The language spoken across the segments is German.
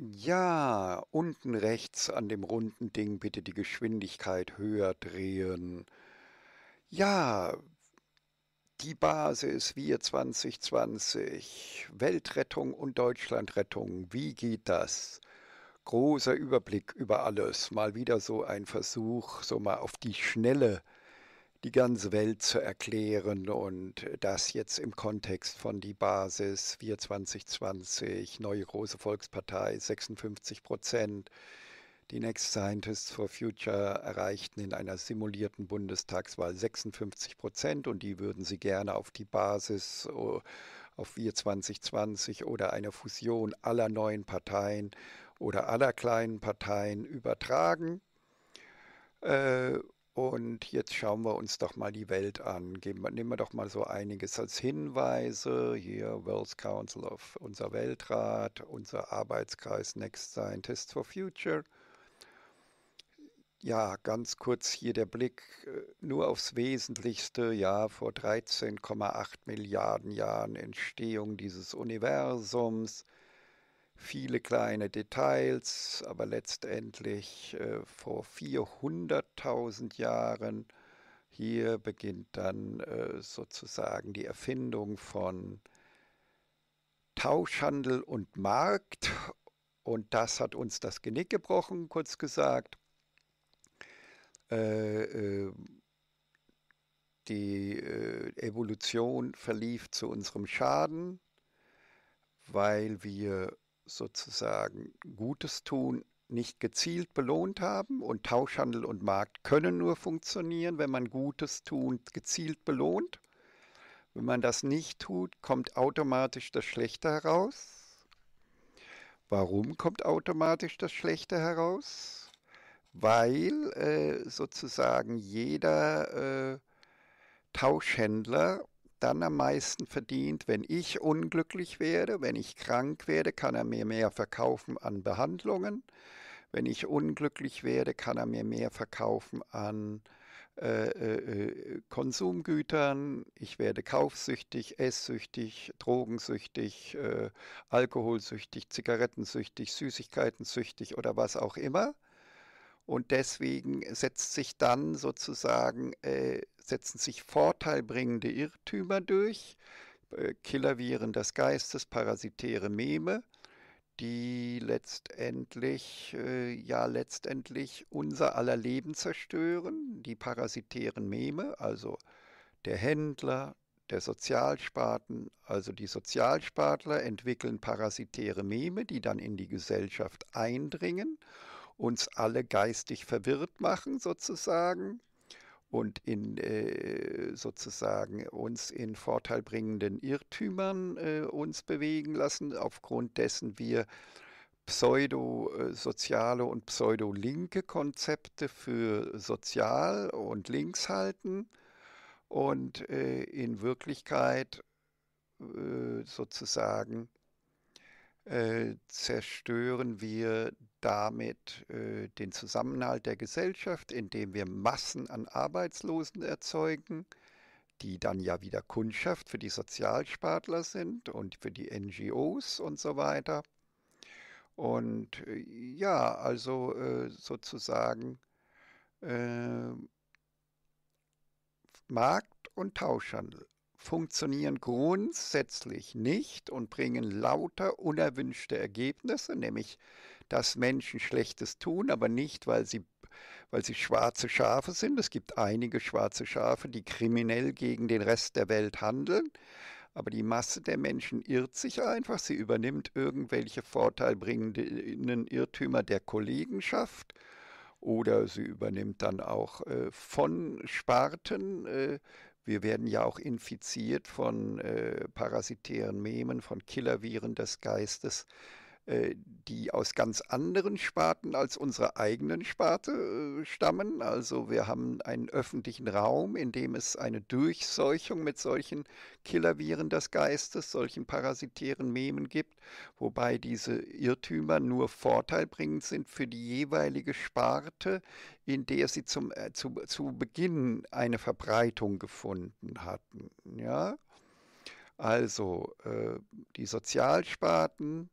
Ja, unten rechts an dem runden Ding bitte die Geschwindigkeit höher drehen. Ja, die Basis Wir 2020, Weltrettung und Deutschlandrettung, wie geht das? Großer Überblick über alles, mal wieder so ein Versuch, so mal auf die Schnelle die ganze Welt zu erklären und das jetzt im Kontext von die Basis, wir 2020, neue große Volkspartei, 56 Prozent, die Next Scientists for Future erreichten in einer simulierten Bundestagswahl 56 Prozent und die würden sie gerne auf die Basis, auf Wir 2020 oder eine Fusion aller neuen Parteien oder aller kleinen Parteien übertragen. Äh, und jetzt schauen wir uns doch mal die Welt an. Geben, nehmen wir doch mal so einiges als Hinweise. Hier World Council of unser Weltrat, unser Arbeitskreis Next Scientists for Future. Ja, ganz kurz hier der Blick äh, nur aufs Wesentlichste. Ja, vor 13,8 Milliarden Jahren Entstehung dieses Universums viele kleine Details, aber letztendlich äh, vor 400.000 Jahren hier beginnt dann äh, sozusagen die Erfindung von Tauschhandel und Markt und das hat uns das Genick gebrochen, kurz gesagt. Äh, ähm, die äh, Evolution verlief zu unserem Schaden, weil wir sozusagen Gutes tun nicht gezielt belohnt haben und Tauschhandel und Markt können nur funktionieren, wenn man Gutes tun gezielt belohnt. Wenn man das nicht tut, kommt automatisch das Schlechte heraus. Warum kommt automatisch das Schlechte heraus? Weil äh, sozusagen jeder äh, Tauschhändler dann am meisten verdient, wenn ich unglücklich werde, wenn ich krank werde, kann er mir mehr verkaufen an Behandlungen. Wenn ich unglücklich werde, kann er mir mehr verkaufen an äh, äh, äh Konsumgütern. Ich werde kaufsüchtig, esssüchtig, drogensüchtig, äh, alkoholsüchtig, zigarettensüchtig, süßigkeitensüchtig oder was auch immer. Und deswegen setzt sich dann sozusagen, äh, setzen sich vorteilbringende Irrtümer durch, äh, Killerviren des Geistes, parasitäre Meme, die letztendlich, äh, ja, letztendlich unser aller Leben zerstören, die parasitären Meme, also der Händler, der Sozialsparten, also die Sozialspartler entwickeln parasitäre Meme, die dann in die Gesellschaft eindringen uns alle geistig verwirrt machen sozusagen und in äh, sozusagen uns in vorteilbringenden Irrtümern äh, uns bewegen lassen, aufgrund dessen wir pseudo-soziale äh, und pseudo-linke Konzepte für sozial und links halten und äh, in Wirklichkeit äh, sozusagen äh, zerstören wir damit äh, den Zusammenhalt der Gesellschaft, indem wir Massen an Arbeitslosen erzeugen, die dann ja wieder Kundschaft für die Sozialspartler sind und für die NGOs und so weiter. Und äh, ja, also äh, sozusagen äh, Markt und Tauschhandel funktionieren grundsätzlich nicht und bringen lauter unerwünschte Ergebnisse, nämlich dass Menschen Schlechtes tun, aber nicht, weil sie weil sie schwarze Schafe sind. Es gibt einige schwarze Schafe, die kriminell gegen den Rest der Welt handeln. Aber die Masse der Menschen irrt sich einfach. Sie übernimmt irgendwelche vorteilbringenden Irrtümer der Kollegenschaft oder sie übernimmt dann auch äh, von Sparten. Äh, wir werden ja auch infiziert von äh, parasitären Memen, von Killerviren des Geistes. Äh, die aus ganz anderen Sparten als unserer eigenen Sparte äh, stammen. Also wir haben einen öffentlichen Raum, in dem es eine Durchseuchung mit solchen Killerviren des Geistes, solchen parasitären Memen gibt, wobei diese Irrtümer nur vorteilbringend sind für die jeweilige Sparte, in der sie zum, äh, zu, zu Beginn eine Verbreitung gefunden hatten. Ja? Also äh, die Sozialsparten,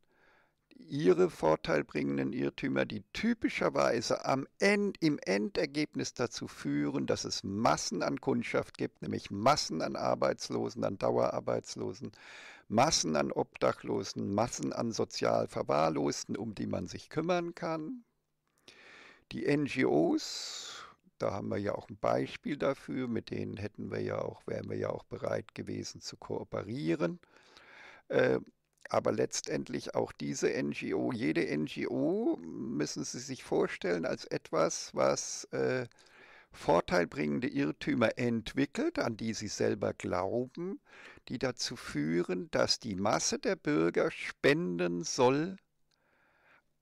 ihre vorteilbringenden Irrtümer, die typischerweise am End, im Endergebnis dazu führen, dass es Massen an Kundschaft gibt, nämlich Massen an Arbeitslosen, an Dauerarbeitslosen, Massen an Obdachlosen, Massen an sozial Verwahrlosten, um die man sich kümmern kann. Die NGOs, da haben wir ja auch ein Beispiel dafür, mit denen hätten wir ja auch, wären wir ja auch bereit gewesen zu kooperieren äh, aber letztendlich auch diese NGO, jede NGO müssen Sie sich vorstellen als etwas, was äh, vorteilbringende Irrtümer entwickelt, an die sie selber glauben, die dazu führen, dass die Masse der Bürger spenden soll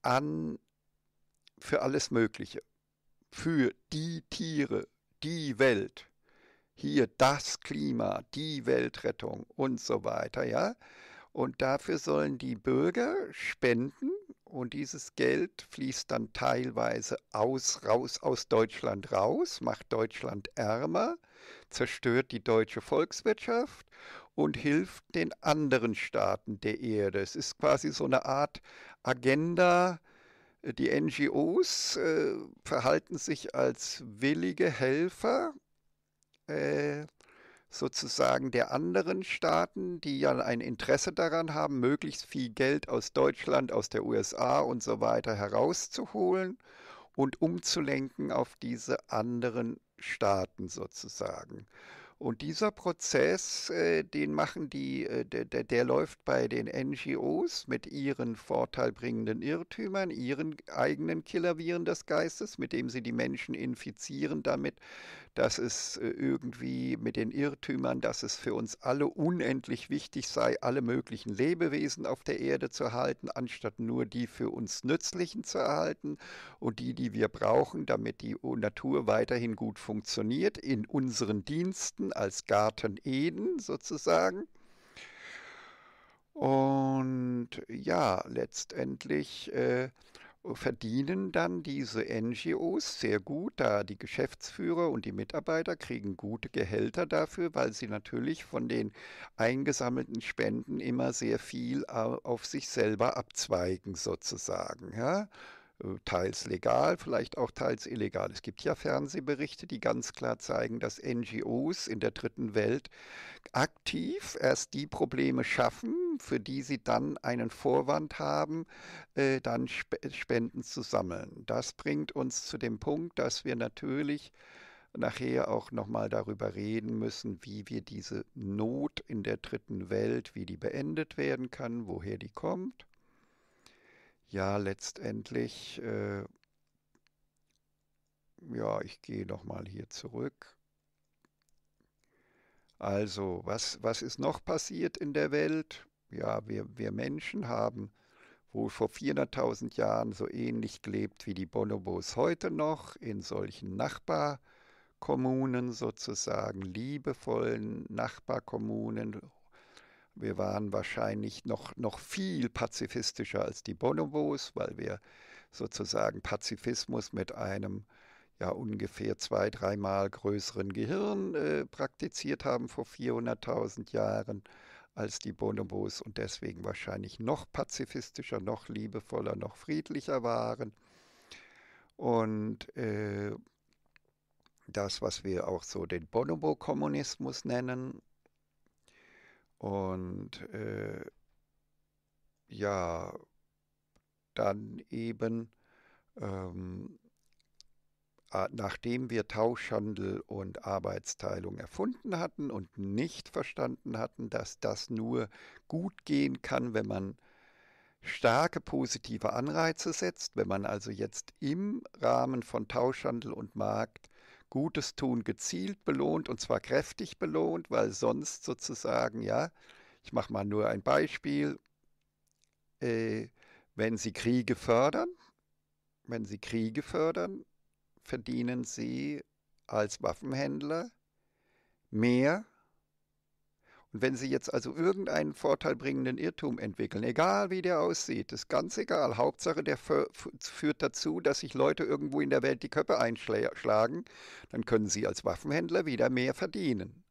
an für alles Mögliche, für die Tiere, die Welt, hier das Klima, die Weltrettung und so weiter, ja. Und dafür sollen die Bürger spenden und dieses Geld fließt dann teilweise aus, raus aus Deutschland raus, macht Deutschland ärmer, zerstört die deutsche Volkswirtschaft und hilft den anderen Staaten der Erde. Es ist quasi so eine Art Agenda. Die NGOs äh, verhalten sich als willige Helfer äh, sozusagen der anderen Staaten, die ja ein Interesse daran haben, möglichst viel Geld aus Deutschland, aus der USA und so weiter herauszuholen und umzulenken auf diese anderen Staaten sozusagen. Und dieser Prozess, äh, den machen die, äh, der, der, läuft bei den NGOs mit ihren vorteilbringenden Irrtümern, ihren eigenen Killerviren des Geistes, mit dem sie die Menschen infizieren damit, dass es äh, irgendwie mit den Irrtümern, dass es für uns alle unendlich wichtig sei, alle möglichen Lebewesen auf der Erde zu erhalten, anstatt nur die für uns nützlichen zu erhalten und die, die wir brauchen, damit die Natur weiterhin gut funktioniert, in unseren Diensten als Garten Eden sozusagen. Und ja, letztendlich äh, verdienen dann diese NGOs sehr gut, da die Geschäftsführer und die Mitarbeiter kriegen gute Gehälter dafür, weil sie natürlich von den eingesammelten Spenden immer sehr viel auf sich selber abzweigen sozusagen. Ja? teils legal, vielleicht auch teils illegal. Es gibt ja Fernsehberichte, die ganz klar zeigen, dass NGOs in der dritten Welt aktiv erst die Probleme schaffen, für die sie dann einen Vorwand haben, äh, dann Sp Spenden zu sammeln. Das bringt uns zu dem Punkt, dass wir natürlich nachher auch nochmal darüber reden müssen, wie wir diese Not in der dritten Welt, wie die beendet werden kann, woher die kommt ja letztendlich, äh, ja, ich gehe nochmal hier zurück. Also, was, was ist noch passiert in der Welt? Ja, wir, wir Menschen haben wohl vor 400.000 Jahren so ähnlich gelebt wie die Bonobos heute noch, in solchen Nachbarkommunen sozusagen, liebevollen Nachbarkommunen, wir waren wahrscheinlich noch, noch viel pazifistischer als die Bonobos, weil wir sozusagen Pazifismus mit einem ja ungefähr zwei, dreimal größeren Gehirn äh, praktiziert haben vor 400.000 Jahren als die Bonobos und deswegen wahrscheinlich noch pazifistischer, noch liebevoller, noch friedlicher waren. Und äh, das, was wir auch so den Bonobo-Kommunismus nennen, und äh, ja, dann eben, ähm, nachdem wir Tauschhandel und Arbeitsteilung erfunden hatten und nicht verstanden hatten, dass das nur gut gehen kann, wenn man starke positive Anreize setzt, wenn man also jetzt im Rahmen von Tauschhandel und Markt Gutes tun gezielt belohnt und zwar kräftig belohnt, weil sonst sozusagen, ja, ich mache mal nur ein Beispiel, äh, wenn Sie Kriege fördern, wenn Sie Kriege fördern, verdienen Sie als Waffenhändler mehr und wenn Sie jetzt also irgendeinen vorteilbringenden Irrtum entwickeln, egal wie der aussieht, ist ganz egal. Hauptsache, der führt dazu, dass sich Leute irgendwo in der Welt die Köpfe einschlagen, dann können Sie als Waffenhändler wieder mehr verdienen.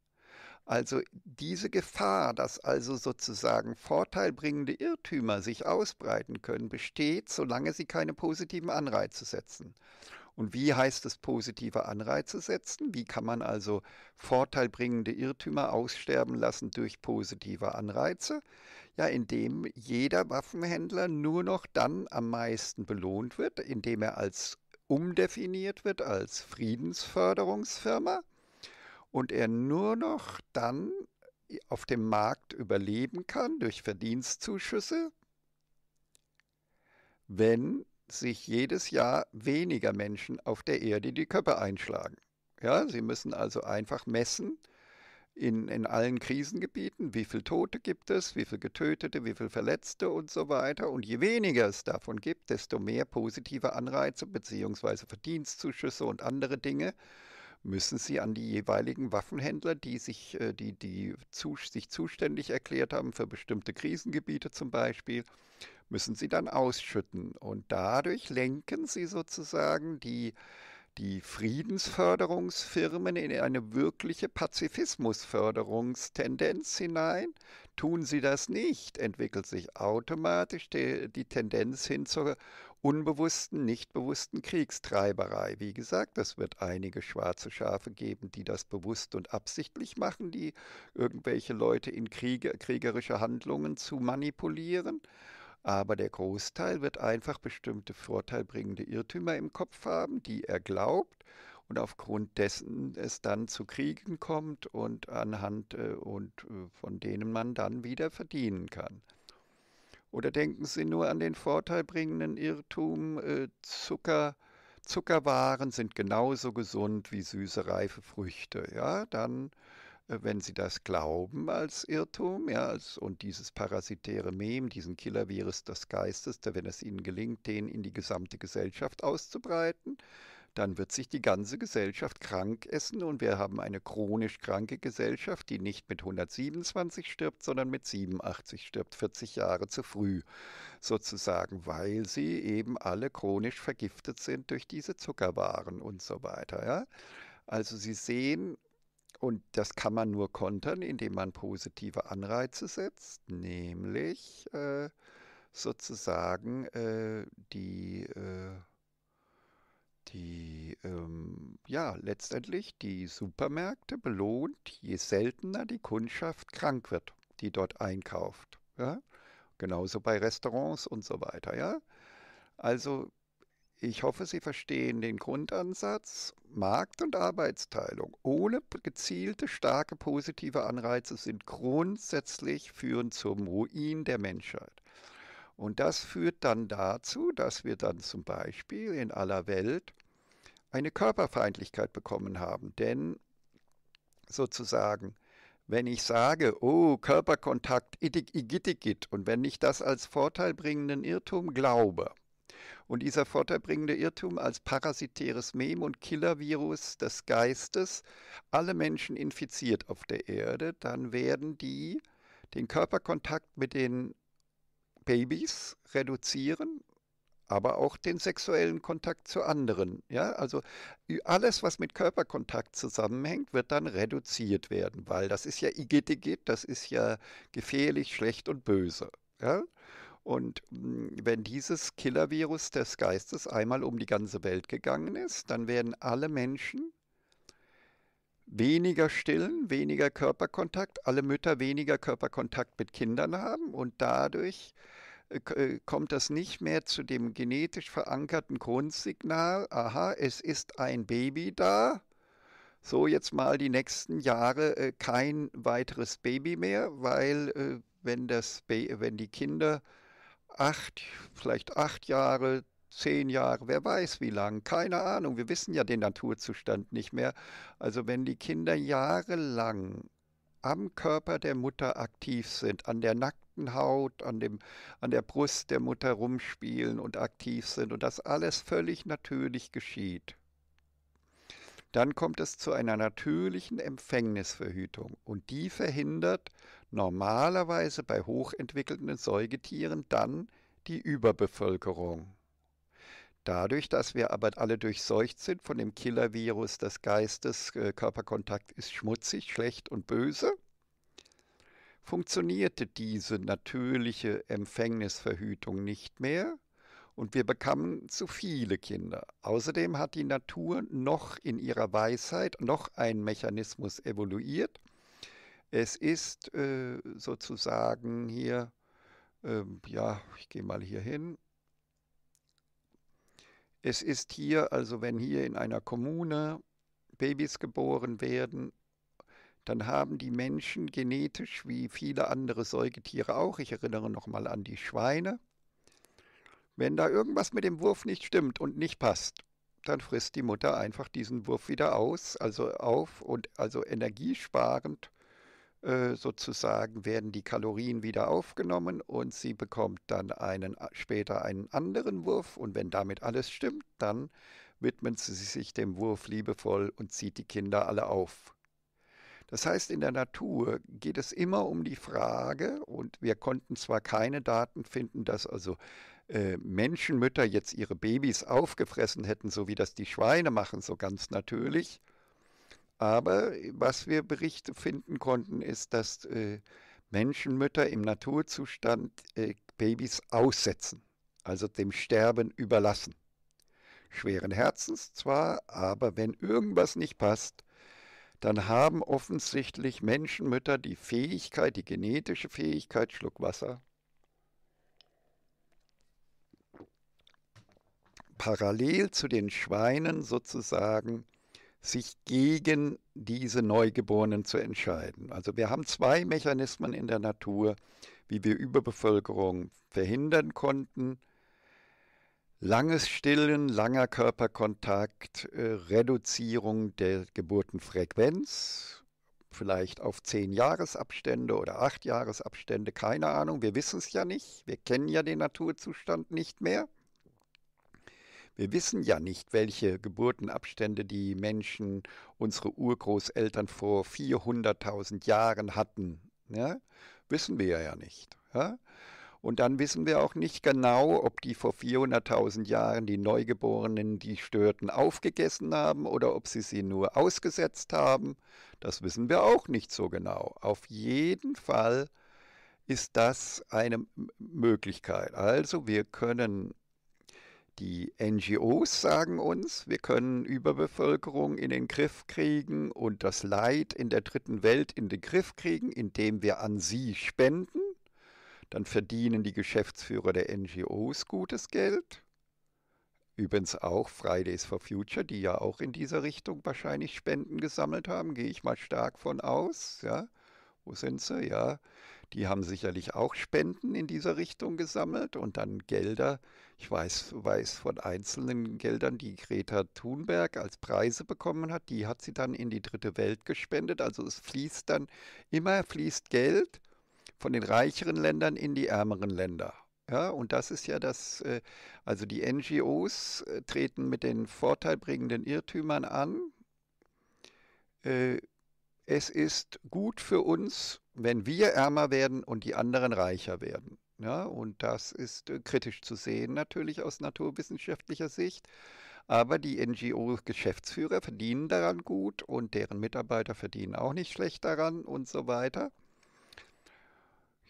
Also diese Gefahr, dass also sozusagen vorteilbringende Irrtümer sich ausbreiten können, besteht, solange sie keine positiven Anreize setzen. Und wie heißt es, positive Anreize setzen? Wie kann man also vorteilbringende Irrtümer aussterben lassen durch positive Anreize? Ja, indem jeder Waffenhändler nur noch dann am meisten belohnt wird, indem er als umdefiniert wird als Friedensförderungsfirma und er nur noch dann auf dem Markt überleben kann durch Verdienstzuschüsse, wenn sich jedes Jahr weniger Menschen auf der Erde die Köpfe einschlagen. Ja, sie müssen also einfach messen in, in allen Krisengebieten, wie viele Tote gibt es, wie viele Getötete, wie viele Verletzte und so weiter. Und je weniger es davon gibt, desto mehr positive Anreize bzw. Verdienstzuschüsse und andere Dinge müssen sie an die jeweiligen Waffenhändler, die sich, äh, die, die zu, sich zuständig erklärt haben für bestimmte Krisengebiete zum Beispiel, müssen sie dann ausschütten. Und dadurch lenken sie sozusagen die, die Friedensförderungsfirmen in eine wirkliche Pazifismusförderungstendenz hinein. Tun sie das nicht, entwickelt sich automatisch die, die Tendenz hin zur unbewussten, nicht bewussten Kriegstreiberei. Wie gesagt, es wird einige schwarze Schafe geben, die das bewusst und absichtlich machen, die irgendwelche Leute in Kriege, kriegerische Handlungen zu manipulieren. Aber der Großteil wird einfach bestimmte vorteilbringende Irrtümer im Kopf haben, die er glaubt und aufgrund dessen es dann zu Kriegen kommt und anhand äh, und äh, von denen man dann wieder verdienen kann. Oder denken Sie nur an den vorteilbringenden Irrtum, äh, Zucker, Zuckerwaren sind genauso gesund wie süße reife Früchte. Ja, dann äh, wenn sie das glauben als Irrtum, ja, und dieses parasitäre Mem, diesen Killervirus des Geistes, der, wenn es ihnen gelingt, den in die gesamte Gesellschaft auszubreiten, dann wird sich die ganze Gesellschaft krank essen und wir haben eine chronisch kranke Gesellschaft, die nicht mit 127 stirbt, sondern mit 87 stirbt, 40 Jahre zu früh sozusagen, weil sie eben alle chronisch vergiftet sind durch diese Zuckerwaren und so weiter. Ja? Also Sie sehen, und das kann man nur kontern, indem man positive Anreize setzt, nämlich äh, sozusagen äh, die, äh, die ähm, ja, letztendlich die Supermärkte belohnt, je seltener die Kundschaft krank wird, die dort einkauft. Ja? Genauso bei Restaurants und so weiter. Ja? Also ich hoffe, Sie verstehen den Grundansatz. Markt- und Arbeitsteilung ohne gezielte, starke positive Anreize sind grundsätzlich führend zum Ruin der Menschheit. Und das führt dann dazu, dass wir dann zum Beispiel in aller Welt eine Körperfeindlichkeit bekommen haben. Denn sozusagen, wenn ich sage, oh, Körperkontakt, itik, igitigit, und wenn ich das als vorteilbringenden Irrtum glaube, und dieser vorteilbringende Irrtum als parasitäres Mem und Killervirus des Geistes alle Menschen infiziert auf der Erde, dann werden die den Körperkontakt mit den Babys reduzieren, aber auch den sexuellen Kontakt zu anderen. Ja, also alles, was mit Körperkontakt zusammenhängt, wird dann reduziert werden, weil das ist ja igittigit, das ist ja gefährlich, schlecht und böse. Ja? Und hm, wenn dieses Killer-Virus des Geistes einmal um die ganze Welt gegangen ist, dann werden alle Menschen weniger stillen, weniger Körperkontakt, alle Mütter weniger Körperkontakt mit Kindern haben und dadurch äh, äh, kommt das nicht mehr zu dem genetisch verankerten Grundsignal, aha, es ist ein Baby da, so jetzt mal die nächsten Jahre äh, kein weiteres Baby mehr, weil wenn, das wenn die Kinder acht, vielleicht acht Jahre, zehn Jahre, wer weiß wie lang, keine Ahnung. Wir wissen ja den Naturzustand nicht mehr. Also wenn die Kinder jahrelang am Körper der Mutter aktiv sind, an der nackten Haut, an, dem, an der Brust der Mutter rumspielen und aktiv sind und das alles völlig natürlich geschieht, dann kommt es zu einer natürlichen Empfängnisverhütung und die verhindert normalerweise bei hochentwickelten Säugetieren dann die Überbevölkerung. Dadurch, dass wir aber alle durchseucht sind von dem Killer-Virus des Geistes, äh, Körperkontakt ist schmutzig, schlecht und böse, funktionierte diese natürliche Empfängnisverhütung nicht mehr und wir bekamen zu viele Kinder. Außerdem hat die Natur noch in ihrer Weisheit noch einen Mechanismus evoluiert. Es ist äh, sozusagen hier, ähm, ja, ich gehe mal hier hin. Es ist hier, also wenn hier in einer Kommune Babys geboren werden, dann haben die Menschen genetisch wie viele andere Säugetiere auch, ich erinnere nochmal an die Schweine, wenn da irgendwas mit dem Wurf nicht stimmt und nicht passt, dann frisst die Mutter einfach diesen Wurf wieder aus, also auf und also energiesparend äh, sozusagen werden die Kalorien wieder aufgenommen und sie bekommt dann einen äh, später einen anderen Wurf und wenn damit alles stimmt, dann widmen sie sich dem Wurf liebevoll und zieht die Kinder alle auf. Das heißt, in der Natur geht es immer um die Frage, und wir konnten zwar keine Daten finden, dass also äh, Menschenmütter jetzt ihre Babys aufgefressen hätten, so wie das die Schweine machen, so ganz natürlich. Aber was wir Berichte finden konnten, ist, dass äh, Menschenmütter im Naturzustand äh, Babys aussetzen, also dem Sterben überlassen. Schweren Herzens zwar, aber wenn irgendwas nicht passt, dann haben offensichtlich Menschenmütter die Fähigkeit, die genetische Fähigkeit, Schluck Wasser, parallel zu den Schweinen sozusagen sich gegen diese Neugeborenen zu entscheiden. Also wir haben zwei Mechanismen in der Natur, wie wir Überbevölkerung verhindern konnten. Langes Stillen, langer Körperkontakt, äh, Reduzierung der Geburtenfrequenz, vielleicht auf zehn Jahresabstände oder acht Jahresabstände, keine Ahnung, wir wissen es ja nicht, wir kennen ja den Naturzustand nicht mehr. Wir wissen ja nicht, welche Geburtenabstände die Menschen, unsere Urgroßeltern vor 400.000 Jahren hatten. Ja? Ne? Wissen wir ja nicht. Ja? Und dann wissen wir auch nicht genau, ob die vor 400.000 Jahren die Neugeborenen, die störten, aufgegessen haben oder ob sie sie nur ausgesetzt haben. Das wissen wir auch nicht so genau. Auf jeden Fall ist das eine Möglichkeit. Also wir können die NGOs sagen uns, wir können Überbevölkerung in den Griff kriegen und das Leid in der dritten Welt in den Griff kriegen, indem wir an sie spenden. Dann verdienen die Geschäftsführer der NGOs gutes Geld. Übrigens auch Fridays for Future, die ja auch in dieser Richtung wahrscheinlich Spenden gesammelt haben, gehe ich mal stark von aus. Ja, wo sind sie? Ja, die haben sicherlich auch Spenden in dieser Richtung gesammelt und dann Gelder. Ich weiß, weiß von einzelnen Geldern, die Greta Thunberg als Preise bekommen hat, die hat sie dann in die dritte Welt gespendet. Also es fließt dann, immer fließt Geld von den reicheren Ländern in die ärmeren Länder. Ja, und das ist ja das, äh, also die NGOs äh, treten mit den vorteilbringenden Irrtümern an. Äh, es ist gut für uns, wenn wir ärmer werden und die anderen reicher werden. Ja, und das ist äh, kritisch zu sehen natürlich aus naturwissenschaftlicher Sicht. Aber die NGO-Geschäftsführer verdienen daran gut und deren Mitarbeiter verdienen auch nicht schlecht daran und so weiter.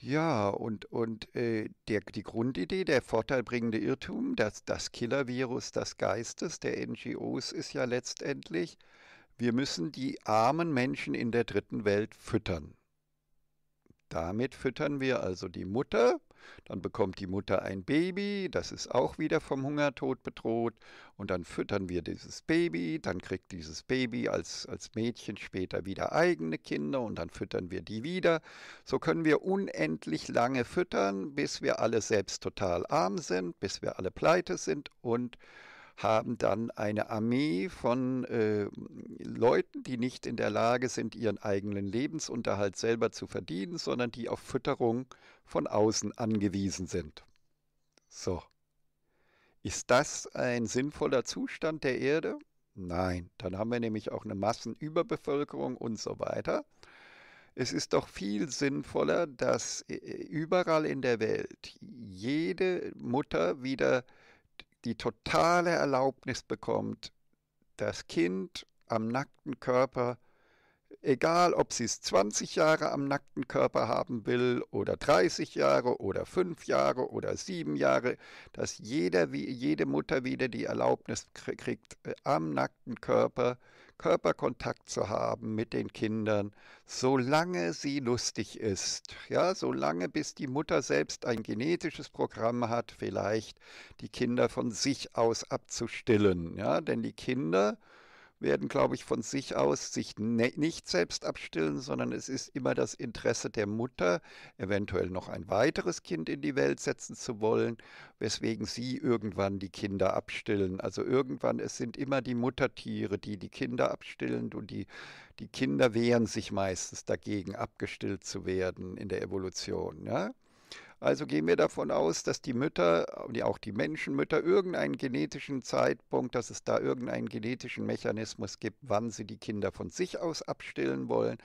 Ja, und, und äh, der, die Grundidee, der vorteilbringende Irrtum, dass das Killer-Virus des Geistes der NGOs ist ja letztendlich, wir müssen die armen Menschen in der dritten Welt füttern. Damit füttern wir also die Mutter, dann bekommt die Mutter ein Baby, das ist auch wieder vom Hungertod bedroht, und dann füttern wir dieses Baby, dann kriegt dieses Baby als, als Mädchen später wieder eigene Kinder und dann füttern wir die wieder. So können wir unendlich lange füttern, bis wir alle selbst total arm sind, bis wir alle pleite sind und haben dann eine Armee von äh, Leuten, die nicht in der Lage sind, ihren eigenen Lebensunterhalt selber zu verdienen, sondern die auf Fütterung von außen angewiesen sind. So. Ist das ein sinnvoller Zustand der Erde? Nein, dann haben wir nämlich auch eine Massenüberbevölkerung und so weiter. Es ist doch viel sinnvoller, dass äh, überall in der Welt jede Mutter wieder die totale Erlaubnis bekommt, das Kind am nackten Körper, egal ob sie es 20 Jahre am nackten Körper haben will oder 30 Jahre oder 5 Jahre oder 7 Jahre, dass jeder, jede Mutter wieder die Erlaubnis kriegt, äh, am nackten Körper äh, Körperkontakt zu haben mit den Kindern, solange sie lustig ist. Ja, solange bis die Mutter selbst ein genetisches Programm hat, vielleicht die Kinder von sich aus abzustillen. Ja, denn die Kinder werden, glaube ich, von sich aus sich ne nicht selbst abstillen, sondern es ist immer das Interesse der Mutter, eventuell noch ein weiteres Kind in die Welt setzen zu wollen, weswegen sie irgendwann die Kinder abstillen. Also irgendwann, es sind immer die Muttertiere, die die Kinder abstillen und die, die Kinder wehren sich meistens dagegen, abgestillt zu werden in der Evolution. Ja? Also gehen wir davon aus, dass die Mütter, auch die Menschenmütter, irgendeinen genetischen Zeitpunkt, dass es da irgendeinen genetischen Mechanismus gibt, wann sie die Kinder von sich aus abstillen wollen.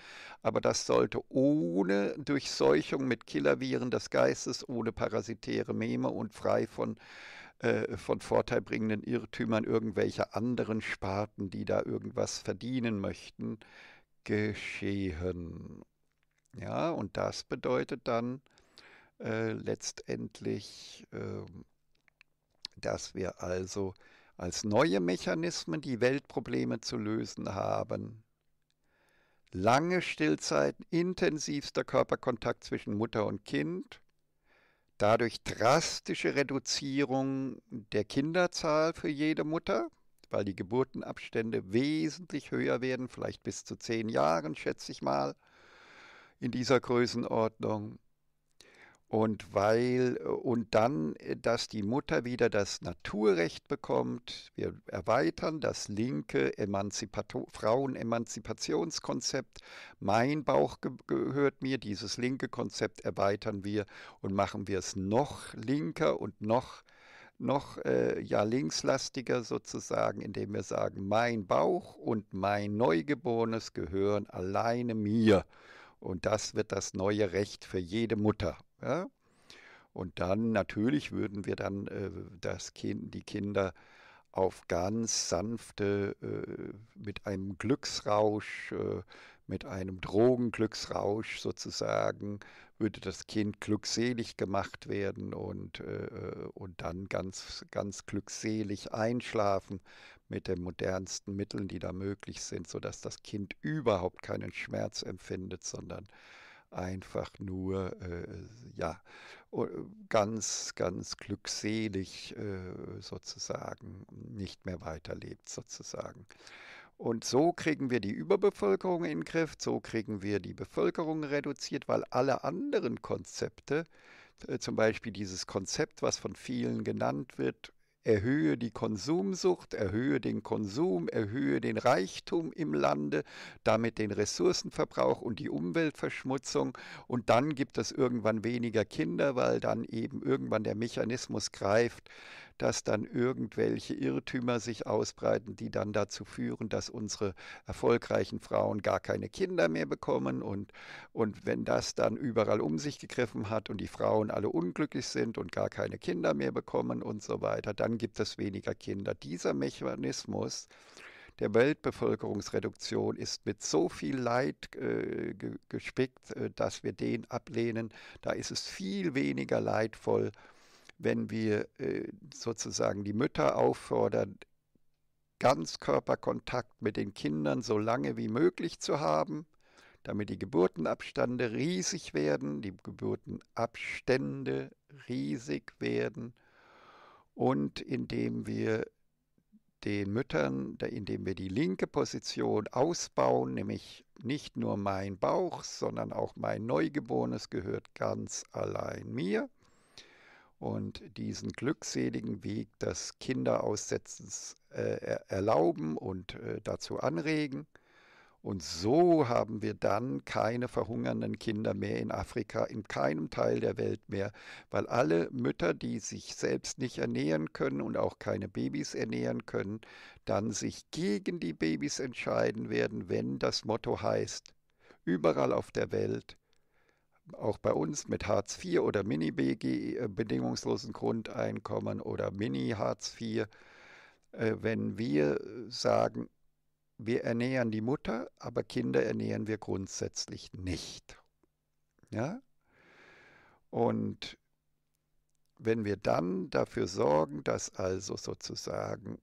Aber das sollte ohne Durchseuchung mit Killerviren des Geistes, ohne parasitäre Meme und frei von äh, von vorteilbringenden Irrtümern irgendwelcher anderen Sparten, die da irgendwas verdienen möchten, geschehen. Ja, und das bedeutet dann äh, letztendlich, äh, dass wir also als neue Mechanismen die Weltprobleme zu lösen haben. Lange Stillzeiten, intensivster Körperkontakt zwischen Mutter und Kind, dadurch drastische Reduzierung der Kinderzahl für jede Mutter, weil die Geburtenabstände wesentlich höher werden, vielleicht bis zu zehn Jahren, schätze ich mal, in dieser Größenordnung. Und weil, und dann, äh, dass die Mutter wieder das Naturrecht bekommt. Wir erweitern das linke Emanzipato Frauenemanzipationskonzept. Mein Bauch ge gehört mir. Dieses linke Konzept erweitern wir und machen wir es noch linker und noch noch äh, ja linkslastiger sozusagen, indem wir sagen, mein Bauch und mein Neugeborenes gehören alleine mir. Und das wird das neue Recht für jede Mutter. Ja? Und dann natürlich würden wir dann äh, das kind, die Kinder auf ganz sanfte, äh, mit einem Glücksrausch, äh, mit einem Drogenglücksrausch sozusagen, würde das Kind glückselig gemacht werden und, äh, äh und dann ganz, ganz glückselig einschlafen mit den modernsten Mitteln, die da möglich sind, sodass das Kind überhaupt keinen Schmerz empfindet, sondern einfach nur äh, ja ganz ganz glückselig äh, sozusagen nicht mehr weiterlebt sozusagen und so kriegen wir die Überbevölkerung in den Griff, so kriegen wir die Bevölkerung reduziert, weil alle anderen Konzepte, äh, zum Beispiel dieses Konzept, was von vielen genannt wird, erhöhe die Konsumsucht, erhöhe den Konsum, erhöhe den Reichtum im Lande, damit den Ressourcenverbrauch und die Umweltverschmutzung und dann gibt es irgendwann weniger Kinder, weil dann eben irgendwann der Mechanismus greift, dass dann irgendwelche Irrtümer sich ausbreiten, die dann dazu führen, dass unsere erfolgreichen Frauen gar keine Kinder mehr bekommen. Und, und wenn das dann überall um sich gegriffen hat und die Frauen alle unglücklich sind und gar keine Kinder mehr bekommen und so weiter, dann gibt es weniger Kinder. Dieser Mechanismus der Weltbevölkerungsreduktion ist mit so viel Leid äh, gespickt, äh, dass wir den ablehnen. Da ist es viel weniger leidvoll, wenn wir äh, sozusagen die Mütter auffordern, Ganzkörperkontakt mit den Kindern so lange wie möglich zu haben, damit die Geburtenabstände riesig werden, die Geburtenabstände riesig werden und indem wir den Müttern, indem wir die linke Position ausbauen, nämlich nicht nur mein Bauch, sondern auch mein Neugeborenes gehört ganz allein mir und diesen glückseligen Weg des Kinderaussetzens äh, erlauben und äh, dazu anregen. Und so haben wir dann keine verhungernden Kinder mehr in Afrika, in keinem Teil der Welt mehr, weil alle Mütter, die sich selbst nicht ernähren können und auch keine Babys ernähren können, dann sich gegen die Babys entscheiden werden, wenn das Motto heißt, überall auf der Welt auch bei uns mit Hartz IV oder Mini-BG, äh, bedingungslosen Grundeinkommen oder Mini-Hartz IV, äh, wenn wir äh, sagen, wir ernähren die Mutter, aber Kinder ernähren wir grundsätzlich nicht. Ja? Und wenn wir dann dafür sorgen, dass also sozusagen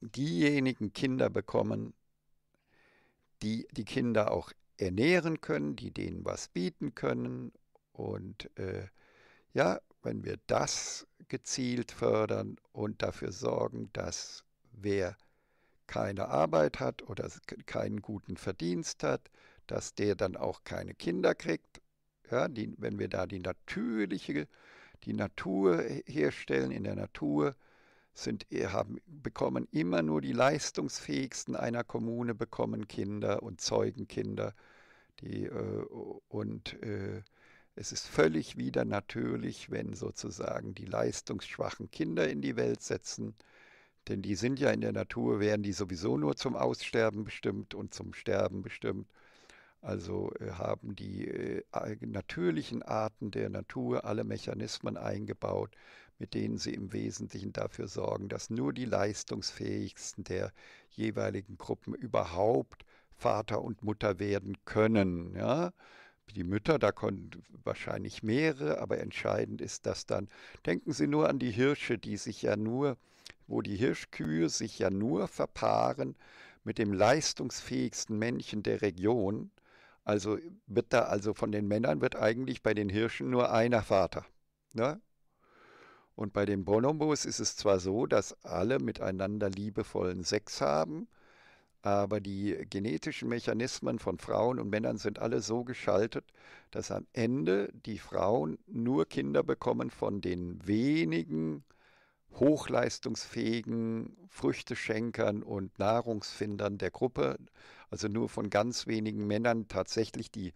diejenigen Kinder bekommen, die die Kinder auch ernähren können, die denen was bieten können. Und äh, ja, wenn wir das gezielt fördern und dafür sorgen, dass wer keine Arbeit hat oder keinen guten Verdienst hat, dass der dann auch keine Kinder kriegt. Ja, die, wenn wir da die natürliche, die Natur herstellen in der Natur, sind, äh, haben, bekommen immer nur die leistungsfähigsten einer Kommune bekommen Kinder und Zeugenkinder. Die, äh, und äh, es ist völlig wieder natürlich, wenn sozusagen die leistungsschwachen Kinder in die Welt setzen, denn die sind ja in der Natur, werden die sowieso nur zum Aussterben bestimmt und zum Sterben bestimmt. Also äh, haben die äh, natürlichen Arten der Natur alle Mechanismen eingebaut, mit denen sie im Wesentlichen dafür sorgen, dass nur die leistungsfähigsten der jeweiligen Gruppen überhaupt Vater und Mutter werden können. Ja? die Mütter, da konnten wahrscheinlich mehrere, aber entscheidend ist das dann. Denken Sie nur an die Hirsche, die sich ja nur, wo die Hirschkühe sich ja nur verpaaren mit dem leistungsfähigsten Männchen der Region. Also wird da, also von den Männern wird eigentlich bei den Hirschen nur einer Vater. Ne? Und bei den Bonobos ist es zwar so, dass alle miteinander liebevollen Sex haben, aber die genetischen Mechanismen von Frauen und Männern sind alle so geschaltet, dass am Ende die Frauen nur Kinder bekommen von den wenigen hochleistungsfähigen Früchteschenkern und Nahrungsfindern der Gruppe, also nur von ganz wenigen Männern tatsächlich die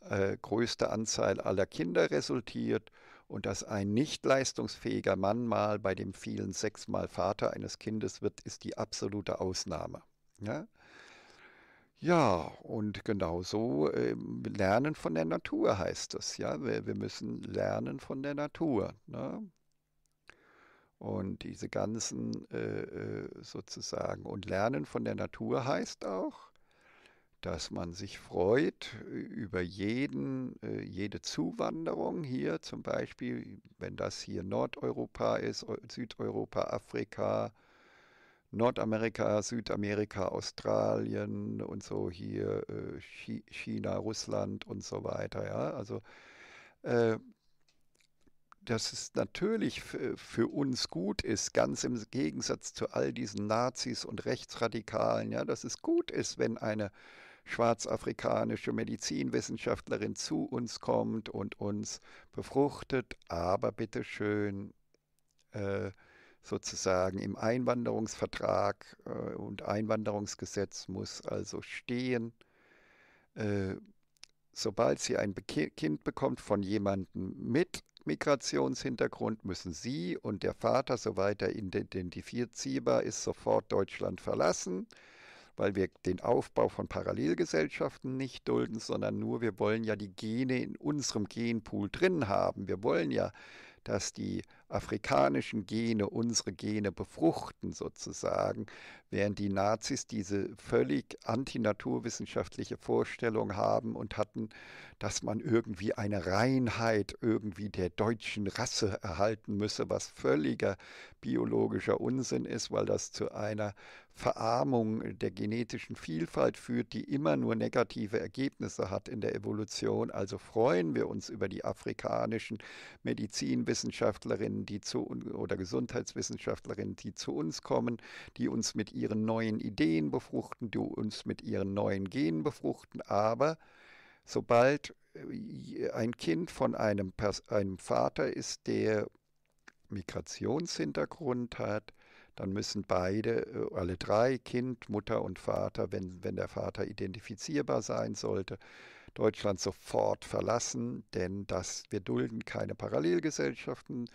äh, größte Anzahl aller Kinder resultiert und dass ein nicht leistungsfähiger Mann mal bei dem vielen sechsmal Vater eines Kindes wird, ist die absolute Ausnahme. Ja, ja und genau so äh, lernen von der Natur heißt es. Ja, wir, wir müssen lernen von der Natur. Ne? Und diese ganzen äh, äh sozusagen. Und lernen von der Natur heißt auch, dass man sich freut äh, über jeden, äh, jede Zuwanderung hier, zum Beispiel, wenn das hier Nordeuropa ist, Südeuropa, Afrika, Nordamerika, Südamerika, Australien und so hier, äh, China, Russland und so weiter. Ja? Also dass es natürlich für uns gut ist, ganz im Gegensatz zu all diesen Nazis und Rechtsradikalen, ja, dass es gut ist, wenn eine schwarzafrikanische Medizinwissenschaftlerin zu uns kommt und uns befruchtet, aber bitteschön äh, sozusagen im Einwanderungsvertrag äh, und Einwanderungsgesetz muss also stehen, äh, sobald sie ein Kind bekommt von jemandem mit Migrationshintergrund müssen Sie und der Vater, soweit er identifizierbar ist, sofort Deutschland verlassen weil wir den Aufbau von Parallelgesellschaften nicht dulden, sondern nur, wir wollen ja die Gene in unserem Genpool drin haben. Wir wollen ja, dass die afrikanischen Gene unsere Gene befruchten sozusagen, während die Nazis diese völlig antinaturwissenschaftliche Vorstellung haben und hatten, dass man irgendwie eine Reinheit irgendwie der deutschen Rasse erhalten müsse, was völliger biologischer Unsinn ist, weil das zu einer Verarmung der genetischen Vielfalt führt, die immer nur negative Ergebnisse hat in der Evolution. Also freuen wir uns über die afrikanischen Medizinwissenschaftlerinnen Wissenschaftlerinnen, die zu oder Gesundheitswissenschaftlerinnen, die zu uns kommen, die uns mit ihren neuen Ideen befruchten, die uns mit ihren neuen Genen befruchten. Aber sobald äh, ein Kind von einem, einem Vater ist, der Migrationshintergrund hat, dann müssen beide, äh, alle drei, Kind, Mutter und Vater, wenn, wenn der Vater identifizierbar sein sollte, Deutschland sofort verlassen, denn das, wir dulden keine Parallelgesellschaften,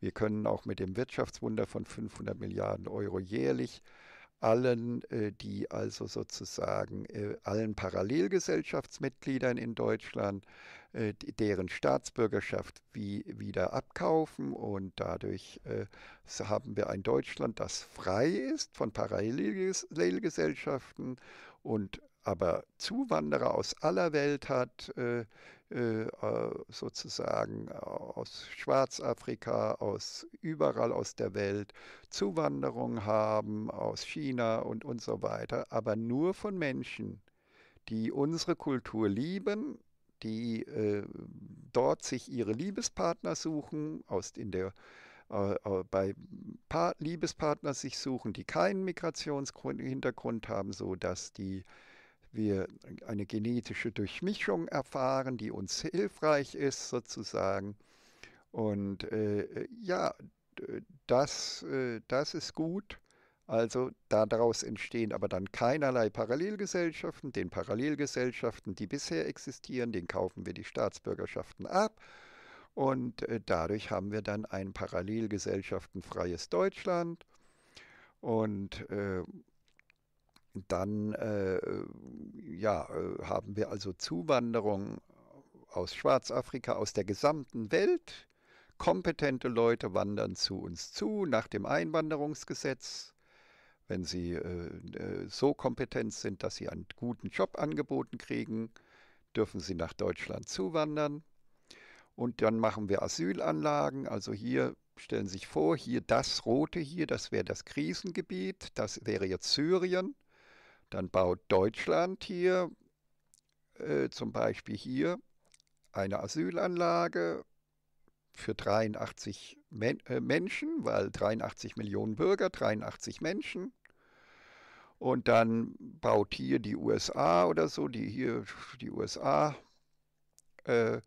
wir können auch mit dem Wirtschaftswunder von 500 Milliarden Euro jährlich allen, äh, die also sozusagen äh, allen Parallelgesellschaftsmitgliedern in Deutschland äh, deren Staatsbürgerschaft wie, wieder abkaufen und dadurch haben wir ein Deutschland, das frei ist von Parallelgesellschaften und aber Zuwanderer aus aller Welt hat, äh, sozusagen aus Schwarzafrika, aus überall aus der Welt Zuwanderung haben, aus China und, und so weiter, aber nur von Menschen, die unsere Kultur lieben, die äh, dort sich ihre Liebespartner suchen, aus in der äh, äh, bei Liebespartnern sich suchen, die keinen Migrationshintergrund haben, sodass dass die wir eine genetische Durchmischung erfahren, die uns hilfreich ist sozusagen. Und äh, ja, das, äh, das ist gut. Also daraus entstehen aber dann keinerlei Parallelgesellschaften. Den Parallelgesellschaften, die bisher existieren, den kaufen wir die Staatsbürgerschaften ab. Und äh, dadurch haben wir dann ein parallelgesellschaftenfreies Deutschland. Und äh, dann äh, ja, äh, haben wir also Zuwanderung aus Schwarzafrika, aus der gesamten Welt. Kompetente Leute wandern zu uns zu nach dem Einwanderungsgesetz, wenn sie äh, äh, so kompetent sind, dass sie einen guten Job angeboten kriegen dürfen sie nach Deutschland zuwandern. Und dann machen wir Asylanlagen. Also hier stellen Sie sich vor, hier das rote hier, das wäre das Krisengebiet, das wäre jetzt Syrien. Dann baut Deutschland hier äh, zum Beispiel hier eine Asylanlage für 83 Men äh, Menschen, weil 83 Millionen Bürger, 83 Menschen. Und dann baut hier die USA oder so, die hier die USA äh,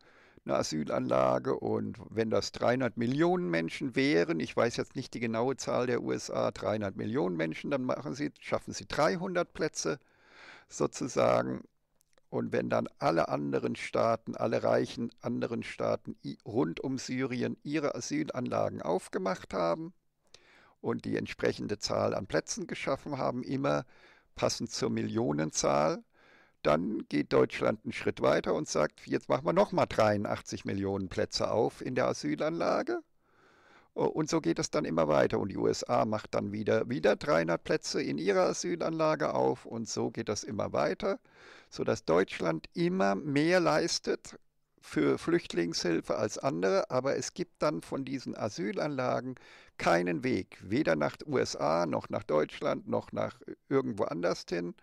eine Asylanlage und wenn das 300 Millionen Menschen wären, ich weiß jetzt nicht die genaue Zahl der USA, 300 Millionen Menschen, dann machen sie, schaffen sie 300 Plätze sozusagen und wenn dann alle anderen Staaten, alle reichen anderen Staaten rund um Syrien ihre Asylanlagen aufgemacht haben und die entsprechende Zahl an Plätzen geschaffen haben, immer passend zur Millionenzahl, dann geht Deutschland einen Schritt weiter und sagt, jetzt machen wir nochmal 83 Millionen Plätze auf in der Asylanlage. Äh, und so geht es dann immer weiter. Und die USA macht dann wieder, wieder 300 Plätze in ihrer Asylanlage auf. Und so geht das immer weiter, sodass Deutschland immer mehr leistet für Flüchtlingshilfe als andere, aber es gibt dann von diesen Asylanlagen keinen Weg, weder nach USA noch nach Deutschland noch nach äh, irgendwo anders hin,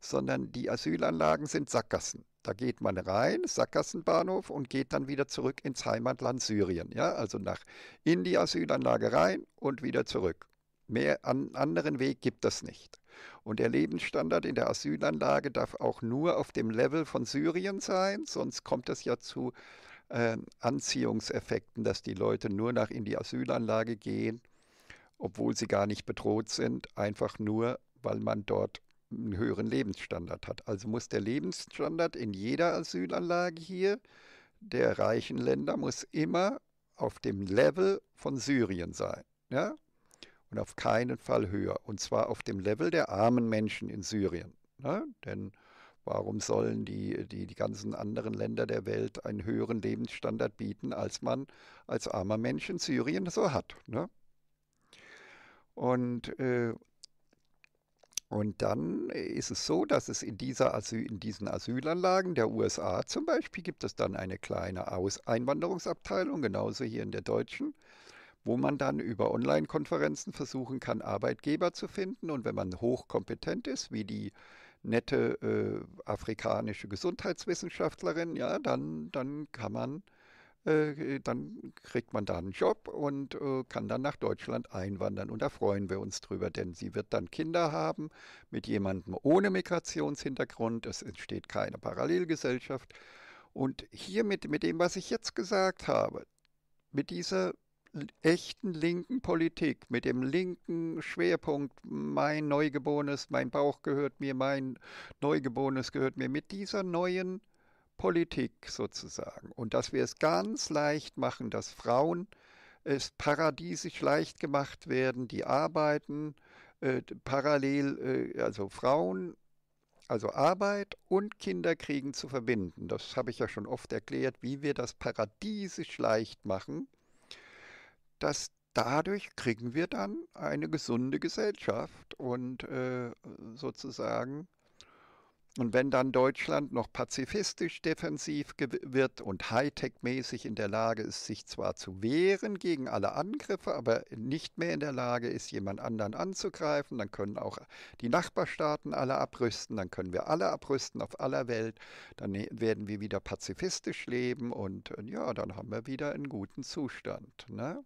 sondern die Asylanlagen sind Sackgassen. Da geht man rein, Sackgassenbahnhof und geht dann wieder zurück ins Heimatland Syrien, ja, also nach in die Asylanlage rein und wieder zurück. Mehr an anderen Weg gibt es nicht. Und der Lebensstandard in der Asylanlage darf auch nur auf dem Level von Syrien sein, sonst kommt es ja zu äh, Anziehungseffekten, dass die Leute nur nach in die Asylanlage gehen, obwohl sie gar nicht bedroht sind, einfach nur, weil man dort einen höheren Lebensstandard hat. Also muss der Lebensstandard in jeder Asylanlage hier der reichen Länder muss immer auf dem Level von Syrien sein. Ja? und auf keinen Fall höher. Und zwar auf dem Level der armen Menschen in Syrien. Ne? Denn warum sollen die, die, die ganzen anderen Länder der Welt einen höheren Lebensstandard bieten, als man als armer Mensch in Syrien so hat? Ne? Und, äh, und dann ist es so, dass es in, dieser Asyl, in diesen Asylanlagen der USA zum Beispiel gibt es dann eine kleine Aus Einwanderungsabteilung, genauso hier in der deutschen wo man dann über Online-Konferenzen versuchen kann, Arbeitgeber zu finden. Und wenn man hochkompetent ist, wie die nette äh, afrikanische Gesundheitswissenschaftlerin, ja, dann, dann kann man, äh, dann kriegt man da einen Job und äh, kann dann nach Deutschland einwandern. Und da freuen wir uns drüber, denn sie wird dann Kinder haben mit jemandem ohne Migrationshintergrund. Es entsteht keine Parallelgesellschaft. Und hier mit, mit dem, was ich jetzt gesagt habe, mit dieser echten linken Politik, mit dem linken Schwerpunkt, mein Neugeborenes, mein Bauch gehört mir, mein Neugeborenes gehört mir, mit dieser neuen Politik sozusagen. Und dass wir es ganz leicht machen, dass Frauen es paradiesisch leicht gemacht werden, die arbeiten äh, parallel, äh, also Frauen also Arbeit und Kinderkriegen zu verbinden. Das habe ich ja schon oft erklärt, wie wir das paradiesisch leicht machen dass dadurch kriegen wir dann eine gesunde Gesellschaft und äh, sozusagen. Und wenn dann Deutschland noch pazifistisch defensiv wird und Hightech-mäßig in der Lage ist, sich zwar zu wehren gegen alle Angriffe, aber nicht mehr in der Lage ist, jemand anderen anzugreifen, dann können auch die Nachbarstaaten alle abrüsten, dann können wir alle abrüsten auf aller Welt, dann ne-, werden wir wieder pazifistisch leben und äh, ja, dann haben wir wieder einen guten Zustand. Ne?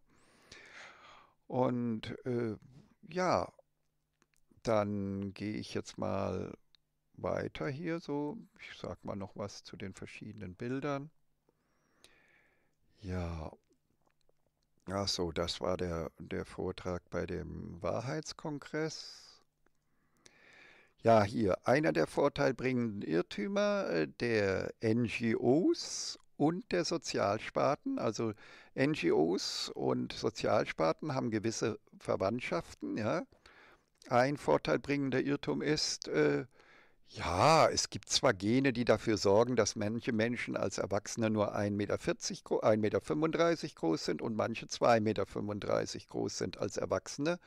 Und äh, ja, dann gehe ich jetzt mal weiter hier so. Ich sag mal noch was zu den verschiedenen Bildern. Ja. Ach so, das war der, der Vortrag bei dem Wahrheitskongress. Ja, hier einer der vorteilbringenden Irrtümer äh, der NGOs und der Sozialsparten. Also NGOs und Sozialsparten haben gewisse Verwandtschaften. Ja. Ein vorteilbringender Irrtum ist, äh, ja, es gibt zwar Gene, die dafür sorgen, dass manche Menschen als Erwachsene nur 1,40 Meter, 1,35 Meter groß sind und manche 2,35 Meter groß sind als Erwachsene.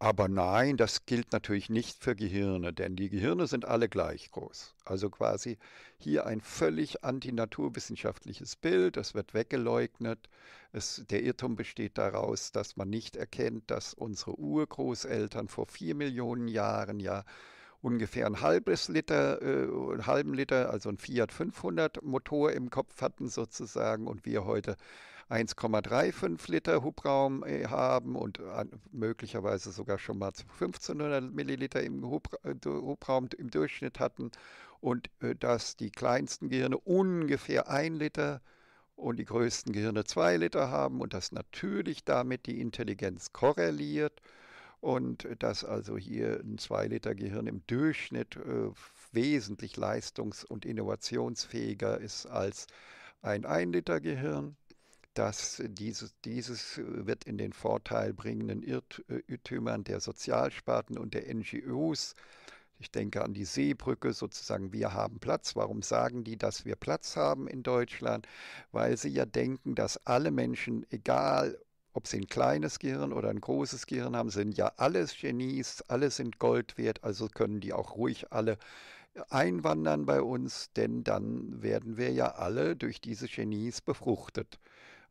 Aber nein, das gilt natürlich nicht für Gehirne, denn die Gehirne sind alle gleich groß. Also quasi hier ein völlig antinaturwissenschaftliches Bild, das wird weggeleugnet. Es, der Irrtum besteht daraus, dass man nicht erkennt, dass unsere Urgroßeltern vor vier Millionen Jahren ja ungefähr ein halbes Liter, äh, einen halben Liter, also ein Fiat 500 Motor im Kopf hatten sozusagen und wir heute 1,35 Liter Hubraum äh, haben und möglicherweise sogar schon mal 1500 Milliliter im äh, Hubraum im Durchschnitt hatten und äh, dass die kleinsten Gehirne ungefähr 1 Liter und die größten Gehirne 2 Liter haben und dass natürlich damit die Intelligenz korreliert und dass also hier ein 2-Liter-Gehirn im Durchschnitt wesentlich leistungs- und innovationsfähiger ist als ein 1-Liter-Gehirn dass dieses, dieses wird in den Vorteil bringenden Irrtümern der Sozialsparten und der NGOs, ich denke an die Seebrücke sozusagen, wir haben Platz. Warum sagen die, dass wir Platz haben in Deutschland? Weil sie ja denken, dass alle Menschen, egal ob sie ein kleines Gehirn oder ein großes Gehirn haben, sind ja alles Genies, alle sind Gold wert, also können die auch ruhig alle einwandern bei uns, denn dann werden wir ja alle durch diese Genies befruchtet.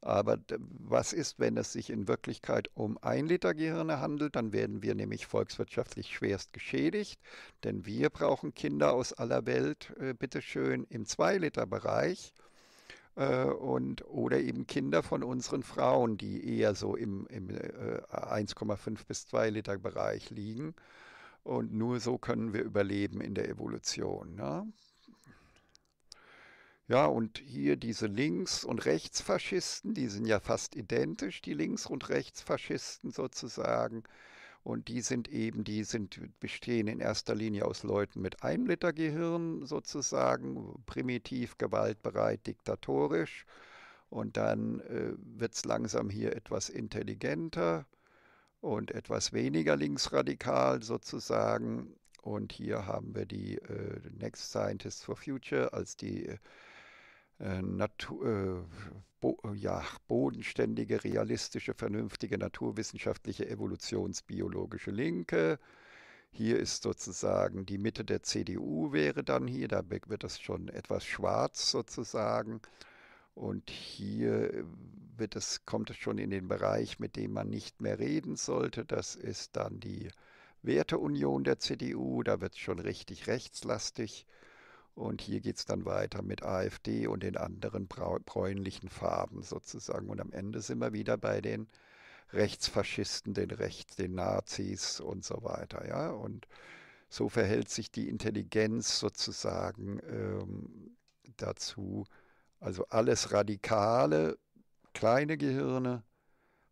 Aber was ist, wenn es sich in Wirklichkeit um ein Liter Gehirne handelt? Dann werden wir nämlich volkswirtschaftlich schwerst geschädigt, denn wir brauchen Kinder aus aller Welt, äh, bitteschön, im 2-Liter-Bereich äh, und oder eben Kinder von unseren Frauen, die eher so im, im 1,5 äh, bis 2 Liter Bereich liegen. Und nur so können wir überleben in der Evolution. Ne? Ja, und hier diese Links- und Rechtsfaschisten, die sind ja fast identisch, die Links- und Rechtsfaschisten sozusagen. Und die sind eben, die sind, bestehen in erster Linie aus Leuten mit einem sozusagen, primitiv, gewaltbereit, diktatorisch. Und dann äh, wird es langsam hier etwas intelligenter und etwas weniger linksradikal sozusagen. Und hier haben wir die äh, Next Scientists for Future als die äh, äh, Natur, äh, bo äh, ja, bodenständige, realistische, vernünftige, naturwissenschaftliche, evolutionsbiologische Linke. Hier ist sozusagen die Mitte der CDU wäre dann hier, da wird es schon etwas schwarz sozusagen. Und hier äh, wird es, kommt es schon in den Bereich, mit dem man nicht mehr reden sollte. Das ist dann die Werteunion der CDU. Da wird es schon richtig rechtslastig. Und hier geht es dann weiter mit AfD und den anderen bräunlichen Farben sozusagen. Und am Ende sind wir wieder bei den Rechtsfaschisten, den Rechts, den Nazis und so weiter. Ja? Und so verhält sich die Intelligenz sozusagen ähm, dazu. Also alles radikale, kleine Gehirne,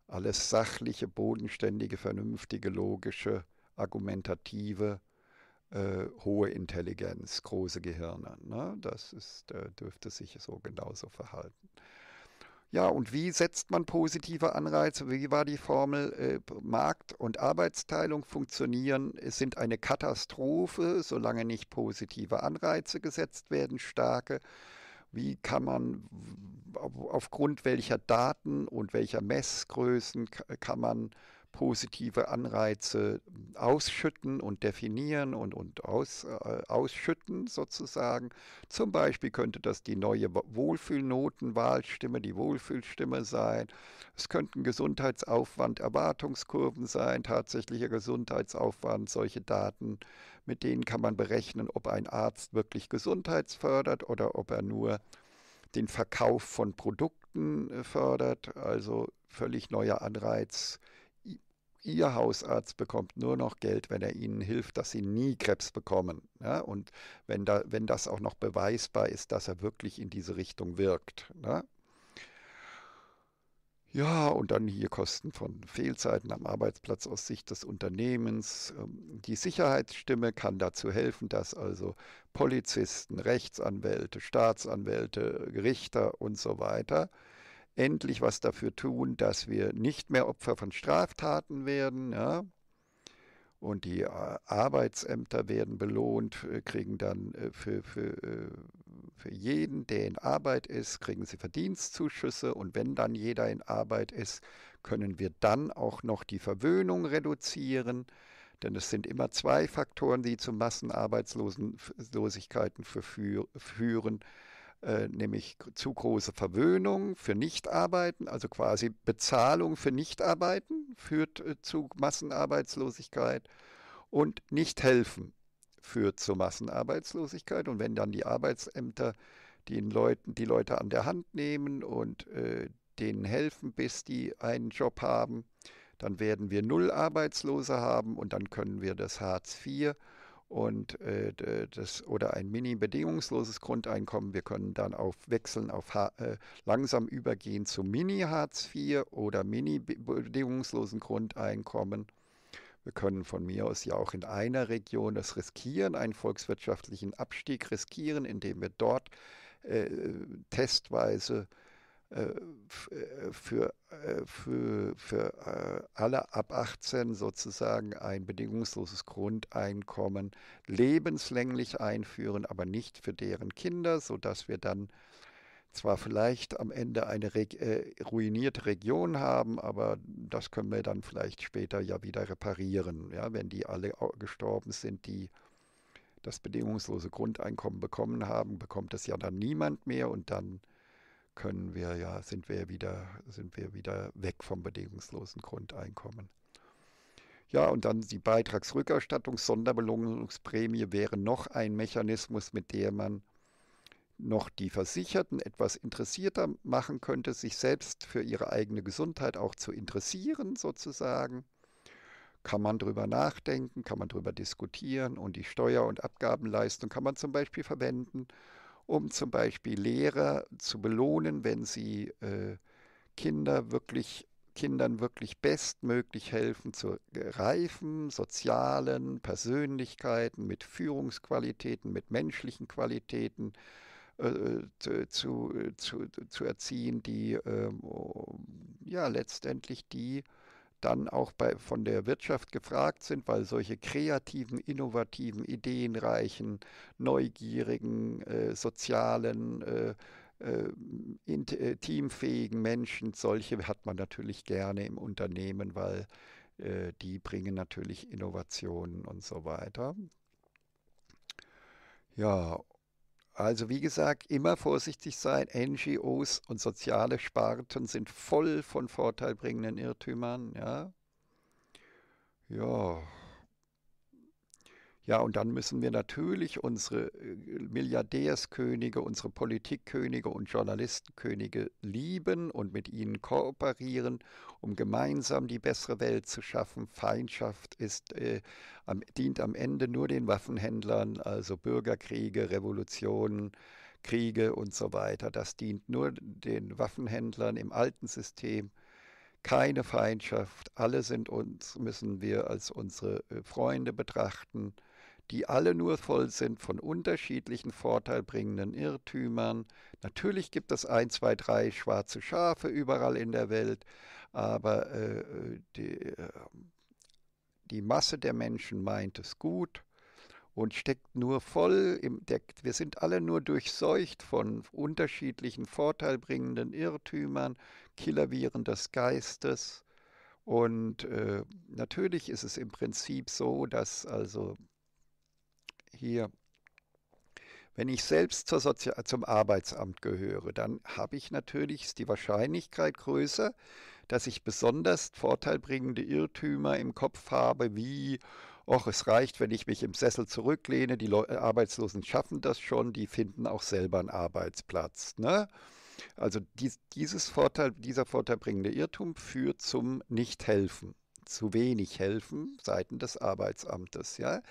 alles sachliche, bodenständige, vernünftige, logische, argumentative, äh, hohe Intelligenz, große Gehirne. Ne? Das ist, äh, dürfte sich so genauso verhalten. Ja, und wie setzt man positive Anreize? Wie war die Formel? Äh, Markt- und Arbeitsteilung funktionieren, sind eine Katastrophe, solange nicht positive Anreize gesetzt werden, starke. Wie kann man, aufgrund welcher Daten und welcher Messgrößen kann man positive Anreize ausschütten und definieren und, und aus, äh, ausschütten sozusagen. Zum Beispiel könnte das die neue Wohlfühlnotenwahlstimme, die Wohlfühlstimme sein. Es könnten Gesundheitsaufwand, Erwartungskurven sein, tatsächlicher Gesundheitsaufwand, solche Daten. Mit denen kann man berechnen, ob ein Arzt wirklich gesundheitsfördert oder ob er nur den Verkauf von Produkten äh, fördert, also völlig neuer Anreiz Ihr Hausarzt bekommt nur noch Geld, wenn er Ihnen hilft, dass Sie nie Krebs bekommen. Ne? Und wenn, da, wenn das auch noch beweisbar ist, dass er wirklich in diese Richtung wirkt. Ne? Ja, und dann hier Kosten von Fehlzeiten am Arbeitsplatz aus Sicht des Unternehmens. Ähm, die Sicherheitsstimme kann dazu helfen, dass also Polizisten, Rechtsanwälte, Staatsanwälte, Richter und so weiter endlich was dafür tun, dass wir nicht mehr Opfer von Straftaten werden. Ja? Und die äh, Arbeitsämter werden belohnt, äh, kriegen dann äh, für, für, für jeden, der in Arbeit ist, kriegen sie Verdienstzuschüsse. Und wenn dann jeder in Arbeit ist, können wir dann auch noch die Verwöhnung reduzieren. Denn es sind immer zwei Faktoren, die zu Massenarbeitslosigkeiten führen. Äh, nämlich zu große Verwöhnung für Nichtarbeiten, also quasi Bezahlung für Nichtarbeiten führt äh, zu Massenarbeitslosigkeit und Nichthelfen führt zu Massenarbeitslosigkeit. Und wenn dann die Arbeitsämter den Leuten, die Leute an der Hand nehmen und äh, denen helfen, bis die einen Job haben, dann werden wir null Arbeitslose haben und dann können wir das Hartz IV und äh, das oder ein mini-bedingungsloses Grundeinkommen. Wir können dann auf wechseln auf äh, langsam übergehen zu Mini-Hartz IV oder mini-bedingungslosen Grundeinkommen. Wir können von mir aus ja auch in einer Region das riskieren, einen volkswirtschaftlichen Abstieg riskieren, indem wir dort äh, testweise äh, äh, äh, für, für, für alle ab 18 sozusagen ein bedingungsloses Grundeinkommen lebenslänglich einführen, aber nicht für deren Kinder, sodass wir dann zwar vielleicht am Ende eine Reg äh, ruinierte Region haben, aber das können wir dann vielleicht später ja wieder reparieren, ja, wenn die alle gestorben sind, die das bedingungslose Grundeinkommen bekommen haben, bekommt das ja dann niemand mehr und dann können wir ja, sind wir wieder, sind wir wieder weg vom bedingungslosen Grundeinkommen. Ja, und dann die Beitragsrückerstattung, Sonderbelohnungsprämie wäre noch ein Mechanismus, mit dem man noch die Versicherten etwas interessierter machen könnte, sich selbst für ihre eigene Gesundheit auch zu interessieren sozusagen. Kann man drüber nachdenken, kann man drüber diskutieren und die Steuer- und Abgabenleistung kann man zum Beispiel verwenden, um zum Beispiel Lehrer zu belohnen, wenn sie äh, Kinder wirklich, Kindern wirklich bestmöglich helfen zu reifen, sozialen Persönlichkeiten, mit Führungsqualitäten, mit menschlichen Qualitäten äh, zu, zu, äh, zu erziehen, die äh, ja letztendlich die dann auch bei, von der Wirtschaft gefragt sind, weil solche kreativen, innovativen, ideenreichen, neugierigen, äh, sozialen, äh, äh in, äh, teamfähigen Menschen, solche hat man natürlich gerne im Unternehmen, weil äh, die bringen natürlich Innovationen und so weiter. Ja, also wie gesagt, immer vorsichtig sein. NGOs und soziale Sparten sind voll von vorteilbringenden Irrtümern. Ja, ja ja, und dann müssen wir natürlich unsere äh, Milliardärskönige, unsere Politikkönige und Journalistenkönige lieben und mit ihnen kooperieren, um gemeinsam die bessere Welt zu schaffen. Feindschaft ist, äh, am, dient am Ende nur den Waffenhändlern, also Bürgerkriege, Revolutionen, Kriege und so weiter. Das dient nur den Waffenhändlern im alten System keine Feindschaft. Alle sind uns, müssen wir als unsere äh, Freunde betrachten die alle nur voll sind von unterschiedlichen vorteilbringenden Irrtümern. Natürlich gibt es ein, zwei, drei schwarze Schafe überall in der Welt, aber äh, äh die, äh, die Masse der Menschen meint es gut und steckt nur voll im Deck. Wir sind alle nur durchseucht von unterschiedlichen vorteilbringenden Irrtümern, Killerviren des Geistes. Und äh, natürlich ist es im Prinzip so, dass also hier, wenn ich selbst zum Arbeitsamt gehöre, dann habe ich natürlich die Wahrscheinlichkeit größer, dass ich besonders vorteilbringende Irrtümer im Kopf habe, wie, och, es reicht, wenn ich mich im Sessel zurücklehne, die Le äh, Arbeitslosen schaffen das schon, die finden auch selber einen Arbeitsplatz. Ne? Also dies, dieses Vorteil, dieser vorteilbringende Irrtum führt zum Nichthelfen zu wenig helfen seitens des Arbeitsamtes. Ja?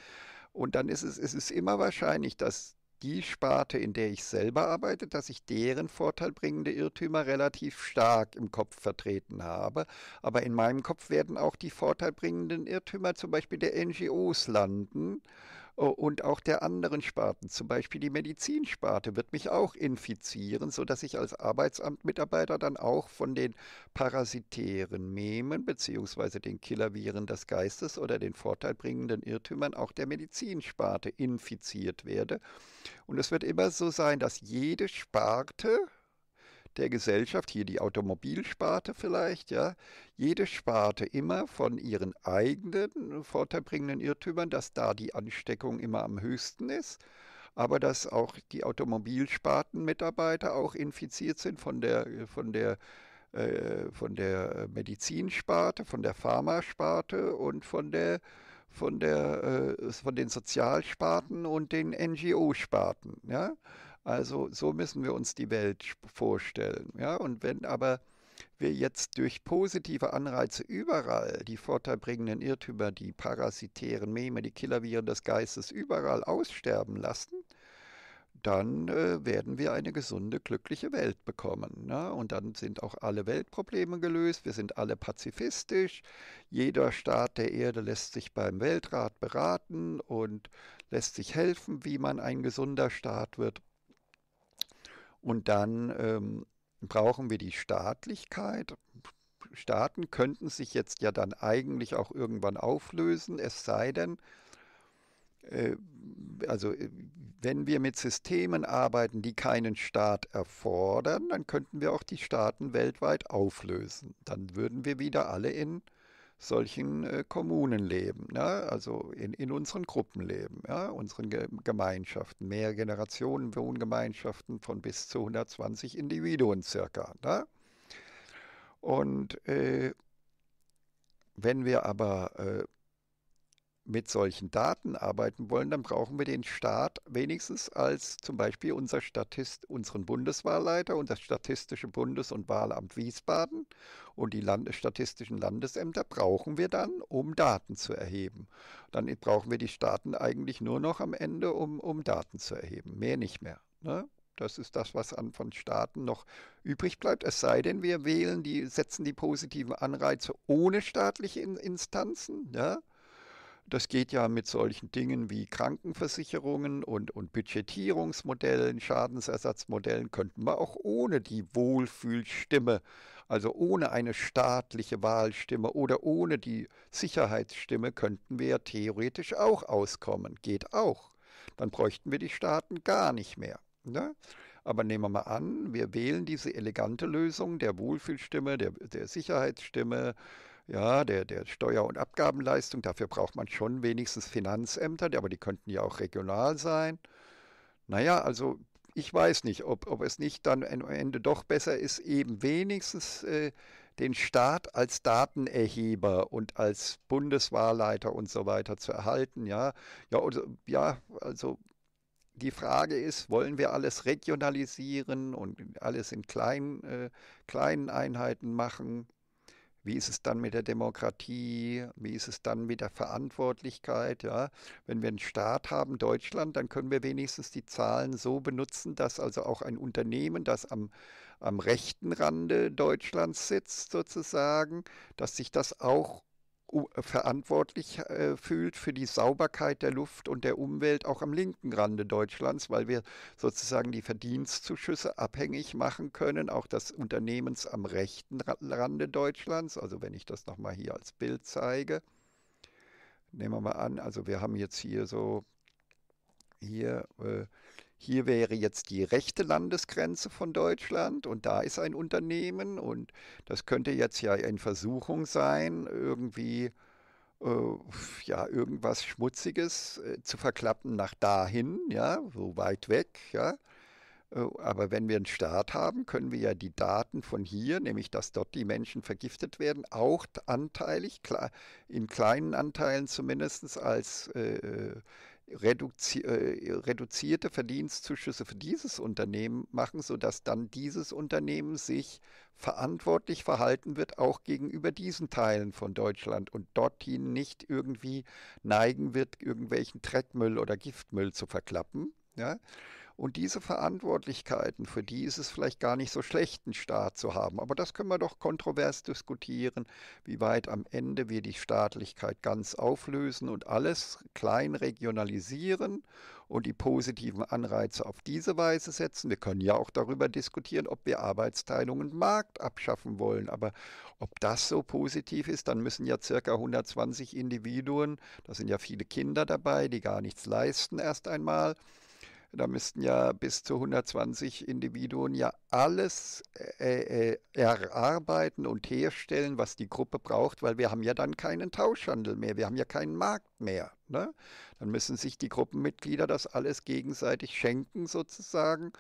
Und dann ist es, es ist immer wahrscheinlich, dass die Sparte, in der ich selber arbeite, dass ich deren vorteilbringende Irrtümer relativ stark im Kopf vertreten habe. Aber in meinem Kopf werden auch die vorteilbringenden Irrtümer zum Beispiel der NGOs landen und auch der anderen Sparten, zum Beispiel die Medizinsparte, wird mich auch infizieren, sodass ich als Arbeitsamtmitarbeiter dann auch von den parasitären Memen beziehungsweise den Killerviren des Geistes oder den vorteilbringenden Irrtümern auch der Medizinsparte infiziert werde. Und es wird immer so sein, dass jede Sparte der Gesellschaft, hier die Automobilsparte vielleicht, ja, jede Sparte immer von ihren eigenen vorteilbringenden Irrtümern, dass da die Ansteckung immer am höchsten ist, aber dass auch die Automobilspartenmitarbeiter auch infiziert sind von der, von der äh, von der Medizinsparte, von der Pharmasparte und von der von, der, äh, von den Sozialsparten und den NGO-Sparten. Ja? Also so müssen wir uns die Welt vorstellen. Ja? Und wenn aber wir jetzt durch positive Anreize überall die vorteilbringenden Irrtümer, die parasitären Meme, die Killerviren des Geistes überall aussterben lassen, dann äh, werden wir eine gesunde, glückliche Welt bekommen. Ne? Und dann sind auch alle Weltprobleme gelöst, wir sind alle pazifistisch, jeder Staat der Erde lässt sich beim Weltrat beraten und lässt sich helfen, wie man ein gesunder Staat wird und dann ähm, brauchen wir die Staatlichkeit. Staaten könnten sich jetzt ja dann eigentlich auch irgendwann auflösen, es sei denn, äh, also äh, wenn wir mit Systemen arbeiten, die keinen Staat erfordern, dann könnten wir auch die Staaten weltweit auflösen. Dann würden wir wieder alle in solchen äh, Kommunen leben, ne? also in, in unseren Gruppen leben, ja? unseren Ge Gemeinschaften, mehr Generationen Wohngemeinschaften von bis zu 120 Individuen circa. Ne? Und äh, wenn wir aber äh, mit solchen Daten arbeiten wollen, dann brauchen wir den Staat wenigstens als zum Beispiel unser Statist, unseren Bundeswahlleiter und das Statistische Bundes- und Wahlamt Wiesbaden und die Landes statistischen Landesämter brauchen wir dann, um Daten zu erheben. Dann brauchen wir die Staaten eigentlich nur noch am Ende, um, um Daten zu erheben, mehr nicht mehr. Ne? Das ist das, was an, von Staaten noch übrig bleibt. Es sei denn, wir wählen die, setzen die positiven Anreize ohne staatliche Instanzen. Ja? Das geht ja mit solchen Dingen wie Krankenversicherungen und, und Budgetierungsmodellen, Schadensersatzmodellen, könnten wir auch ohne die Wohlfühlstimme, also ohne eine staatliche Wahlstimme oder ohne die Sicherheitsstimme, könnten wir ja theoretisch auch auskommen. Geht auch. Dann bräuchten wir die Staaten gar nicht mehr. Ne? Aber nehmen wir mal an, wir wählen diese elegante Lösung der Wohlfühlstimme, der, der Sicherheitsstimme, ja, der, der Steuer- und Abgabenleistung. Dafür braucht man schon wenigstens Finanzämter, aber die könnten ja auch regional sein. Naja, also ich weiß nicht, ob, ob es nicht dann am Ende doch besser ist, eben wenigstens äh, den Staat als Datenerheber und als Bundeswahlleiter und so weiter zu erhalten. Ja, ja, also, ja, also die Frage ist, wollen wir alles regionalisieren und alles in kleinen, äh, kleinen Einheiten machen? Wie ist es dann mit der Demokratie? Wie ist es dann mit der Verantwortlichkeit? Ja? Wenn wir einen Staat haben, Deutschland, dann können wir wenigstens die Zahlen so benutzen, dass also auch ein Unternehmen, das am, am rechten Rande Deutschlands sitzt, sozusagen, dass sich das auch äh, verantwortlich äh, fühlt für die Sauberkeit der Luft und der Umwelt auch am linken Rande Deutschlands, weil wir sozusagen die Verdienstzuschüsse abhängig machen können, auch das Unternehmens am rechten Rande Deutschlands. Also wenn ich das nochmal hier als Bild zeige, nehmen wir mal an, also wir haben jetzt hier so, hier, äh, hier wäre jetzt die rechte Landesgrenze von Deutschland und da ist ein Unternehmen und das könnte jetzt ja in Versuchung sein, irgendwie äh, ja, irgendwas Schmutziges äh, zu verklappen nach dahin, ja, so weit weg, ja. Äh, aber wenn wir einen Staat haben, können wir ja die Daten von hier, nämlich dass dort die Menschen vergiftet werden, auch anteilig, in kleinen Anteilen zumindest als äh, äh, reduzi äh, reduzierte Verdienstzuschüsse für dieses Unternehmen machen, sodass dann dieses Unternehmen sich verantwortlich verhalten wird, auch gegenüber diesen Teilen von Deutschland und dorthin nicht irgendwie neigen wird, irgendwelchen Treckmüll oder Giftmüll zu verklappen. Ja? Und diese Verantwortlichkeiten, für die ist es vielleicht gar nicht so schlecht, einen Staat zu haben. Aber das können wir doch kontrovers diskutieren, wie weit am Ende wir die Staatlichkeit ganz auflösen und alles klein regionalisieren und die positiven Anreize auf diese Weise setzen. Wir können ja auch darüber diskutieren, ob wir Arbeitsteilung und Markt abschaffen wollen. Aber ob das so positiv ist, dann müssen ja circa 120 Individuen, da sind ja viele Kinder dabei, die gar nichts leisten erst einmal, da müssten ja bis zu 120 Individuen ja alles äh, äh, erarbeiten und herstellen, was die Gruppe braucht, weil wir haben ja dann keinen Tauschhandel mehr, wir haben ja keinen Markt mehr. Ne? Dann müssen sich die Gruppenmitglieder das alles gegenseitig schenken sozusagen.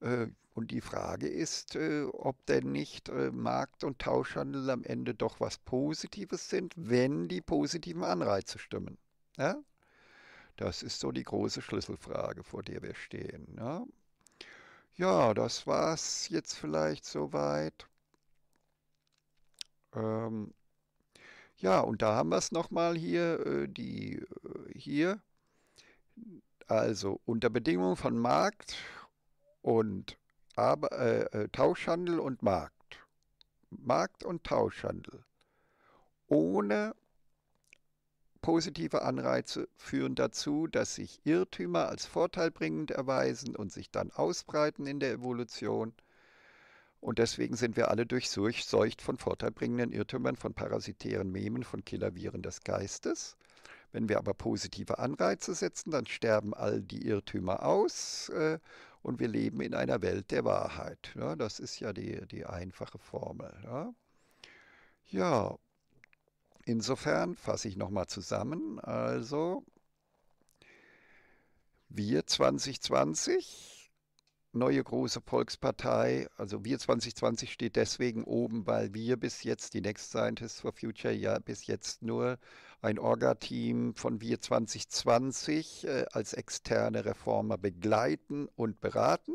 Äh, und die Frage ist, äh, ob denn nicht Markt und Tauschhandel am Ende doch was Positives sind, wenn die positiven Anreize stimmen. Ja? Das ist so die große Schlüsselfrage, vor der wir stehen. Ne? Ja, das war's jetzt vielleicht soweit. Ähm ja, und da haben wir es nochmal hier, äh, die äh, hier. Also unter Bedingungen von Markt und Aber, äh, äh, Tauschhandel und Markt. Markt und Tauschhandel. Ohne Positive Anreize führen dazu, dass sich Irrtümer als vorteilbringend erweisen und sich dann ausbreiten in der Evolution. Und deswegen sind wir alle durchseucht von vorteilbringenden Irrtümern, von parasitären Memen, von Killerviren des Geistes. Wenn wir aber positive Anreize setzen, dann sterben all die Irrtümer aus äh, und wir leben in einer Welt der Wahrheit. Ja, ne? das ist ja die, die einfache Formel. Ja. ja, Insofern fasse ich nochmal zusammen. Also, wir 2020, neue große Volkspartei. Also, wir 2020 steht deswegen oben, weil wir bis jetzt, die Next Scientists for Future, ja bis jetzt nur ein Orga-Team von wir 2020 äh, als externe Reformer begleiten und beraten.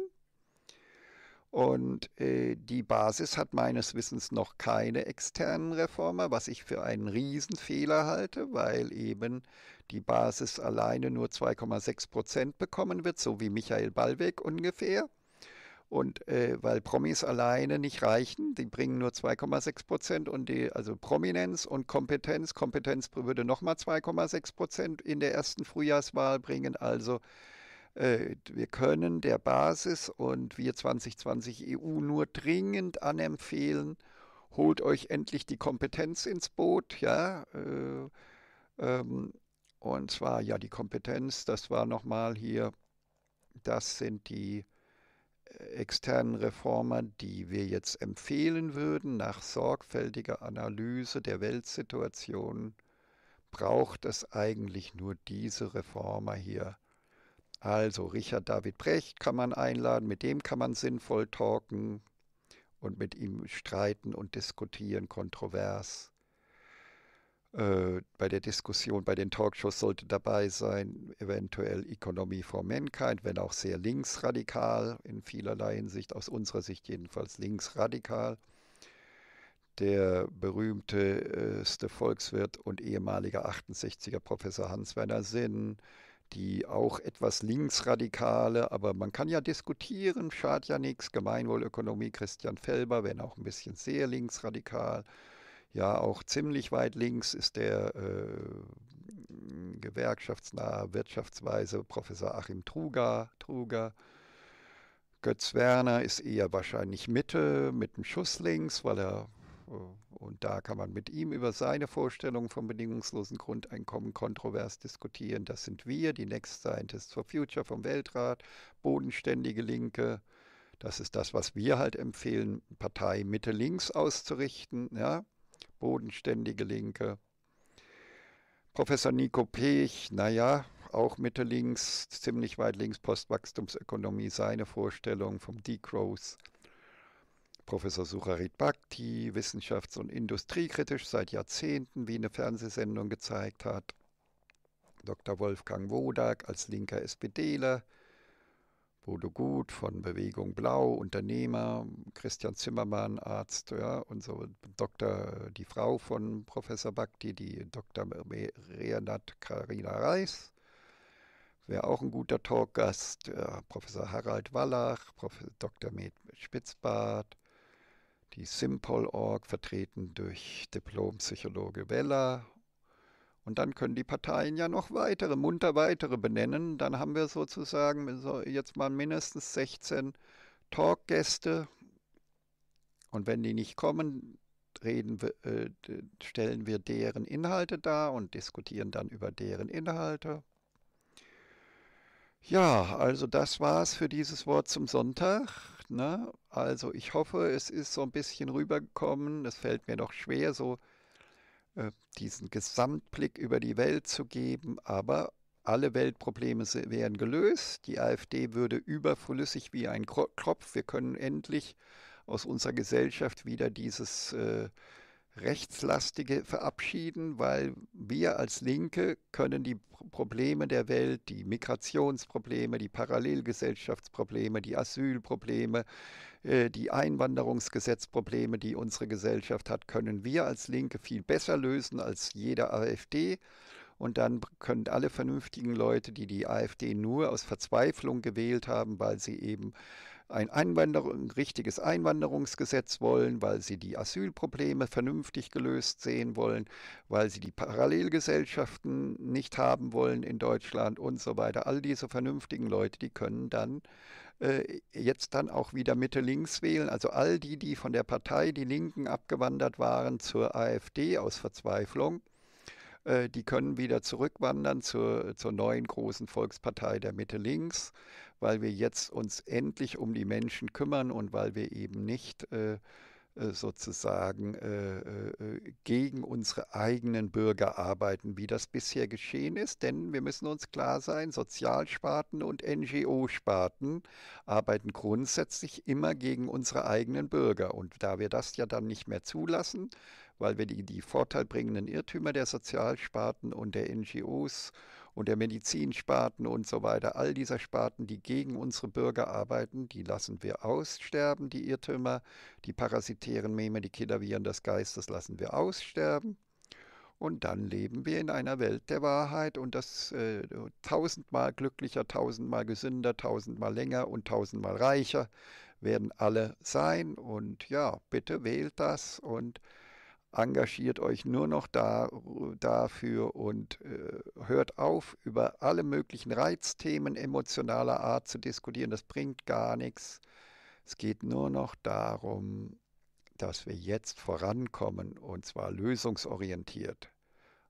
Und äh, die Basis hat meines Wissens noch keine externen Reformer, was ich für einen Riesenfehler halte, weil eben die Basis alleine nur 2,6 Prozent bekommen wird, so wie Michael Ballweg ungefähr. Und äh, weil Promis alleine nicht reichen, die bringen nur 2,6 Prozent und die, also Prominenz und Kompetenz. Kompetenz würde nochmal 2,6 Prozent in der ersten Frühjahrswahl bringen. Also äh, wir können der Basis und wir 2020 EU nur dringend anempfehlen, holt euch endlich die Kompetenz ins Boot, ja. Äh, ähm, und zwar ja die Kompetenz, das war nochmal hier, das sind die äh, externen Reformer, die wir jetzt empfehlen würden, nach sorgfältiger Analyse der Weltsituation, braucht es eigentlich nur diese Reformer hier also Richard David Brecht kann man einladen, mit dem kann man sinnvoll talken und mit ihm streiten und diskutieren, kontrovers. Äh, bei der Diskussion, bei den Talkshows sollte dabei sein, eventuell Economy for Mankind, wenn auch sehr linksradikal in vielerlei Hinsicht, aus unserer Sicht jedenfalls linksradikal. Der berühmteste Volkswirt und ehemaliger 68er Professor Hans-Werner Sinn, die auch etwas linksradikale, aber man kann ja diskutieren, schadet ja nichts, Gemeinwohlökonomie Christian Felber, wenn auch ein bisschen sehr linksradikal. Ja, auch ziemlich weit links ist der äh, gewerkschaftsnahe Wirtschaftsweise Professor Achim Truger. Truger. Götz Werner ist eher wahrscheinlich Mitte mit einem Schuss links, weil er äh, und da kann man mit ihm über seine Vorstellungen vom bedingungslosen Grundeinkommen kontrovers diskutieren. Das sind wir, die Next Scientists for Future vom Weltrat, bodenständige Linke. Das ist das, was wir halt empfehlen, Partei Mitte-Links auszurichten, ja? bodenständige Linke. Professor Nico Pech, naja, auch Mitte links, ziemlich weit links, Postwachstumsökonomie, seine Vorstellung vom Degrowth. Professor Sucharit Bhakti wissenschafts- und industriekritisch seit Jahrzehnten wie eine Fernsehsendung gezeigt hat. Dr. Wolfgang Wodak als linker SPDler, Bodo Gut von Bewegung Blau, Unternehmer, Christian Zimmermann, Arzt, ja, und so Dr. die Frau von Professor Bhakti, die Dr. Renat Karina Reis, wäre auch ein guter Talkgast, ja, Professor Harald Wallach, Prof. Dr. Med Spitzbart, die Simpol.org, vertreten durch Diplompsychologe Bella. Und dann können die Parteien ja noch weitere, munter weitere benennen. Dann haben wir sozusagen jetzt mal mindestens 16 Talkgäste. Und wenn die nicht kommen, reden wir, äh, stellen wir deren Inhalte dar und diskutieren dann über deren Inhalte. Ja, also das war's für dieses Wort zum Sonntag. Ne? Also ich hoffe, es ist so ein bisschen rübergekommen. Es fällt mir noch schwer, so äh, diesen Gesamtblick über die Welt zu geben, aber alle Weltprobleme wären gelöst. Die AfD würde überflüssig wie ein Kropf. Wir können endlich aus unserer Gesellschaft wieder dieses äh, Rechtslastige verabschieden, weil wir als Linke können die Probleme der Welt, die Migrationsprobleme, die Parallelgesellschaftsprobleme, die Asylprobleme, äh, die Einwanderungsgesetzprobleme, die unsere Gesellschaft hat, können wir als Linke viel besser lösen als jeder AfD. Und dann können alle vernünftigen Leute, die die AfD nur aus Verzweiflung gewählt haben, weil sie eben ein Einwanderung, richtiges Einwanderungsgesetz wollen, weil sie die Asylprobleme vernünftig gelöst sehen wollen, weil sie die Parallelgesellschaften nicht haben wollen in Deutschland und so weiter. All diese vernünftigen Leute, die können dann äh, jetzt dann auch wieder Mitte links wählen. Also all die, die von der Partei Die Linken abgewandert waren zur AfD aus Verzweiflung, äh, die können wieder zurückwandern zur, zur neuen großen Volkspartei der Mitte links weil wir jetzt uns endlich um die Menschen kümmern und weil wir eben nicht äh, äh sozusagen äh, äh, äh, gegen unsere eigenen Bürger arbeiten, wie das bisher geschehen ist. Denn wir müssen uns klar sein, Sozialsparten und NGO-Sparten arbeiten grundsätzlich immer gegen unsere eigenen Bürger. Und da wir das ja dann nicht mehr zulassen, weil wir die, die vorteilbringenden Irrtümer der Sozialsparten und der NGOs äh, und der Medizinsparten und so weiter, all dieser Sparten, die gegen unsere Bürger arbeiten, die lassen wir aussterben, die Irrtümer, die parasitären Meme, die Killerviren des Geistes lassen wir aussterben. Und dann leben wir in einer Welt der Wahrheit und das äh, tausendmal glücklicher, tausendmal gesünder, tausendmal länger und tausendmal reicher werden alle sein. Und ja, bitte wählt das und engagiert euch nur noch da, dafür und äh, hört auf, über alle möglichen Reizthemen emotionaler Art zu diskutieren. Das bringt gar nichts. Es geht nur noch darum, dass wir jetzt vorankommen und zwar lösungsorientiert.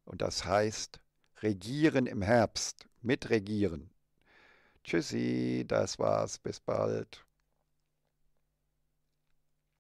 Und das heißt, regieren im Herbst, mitregieren. Tschüssi, das war's, bis bald.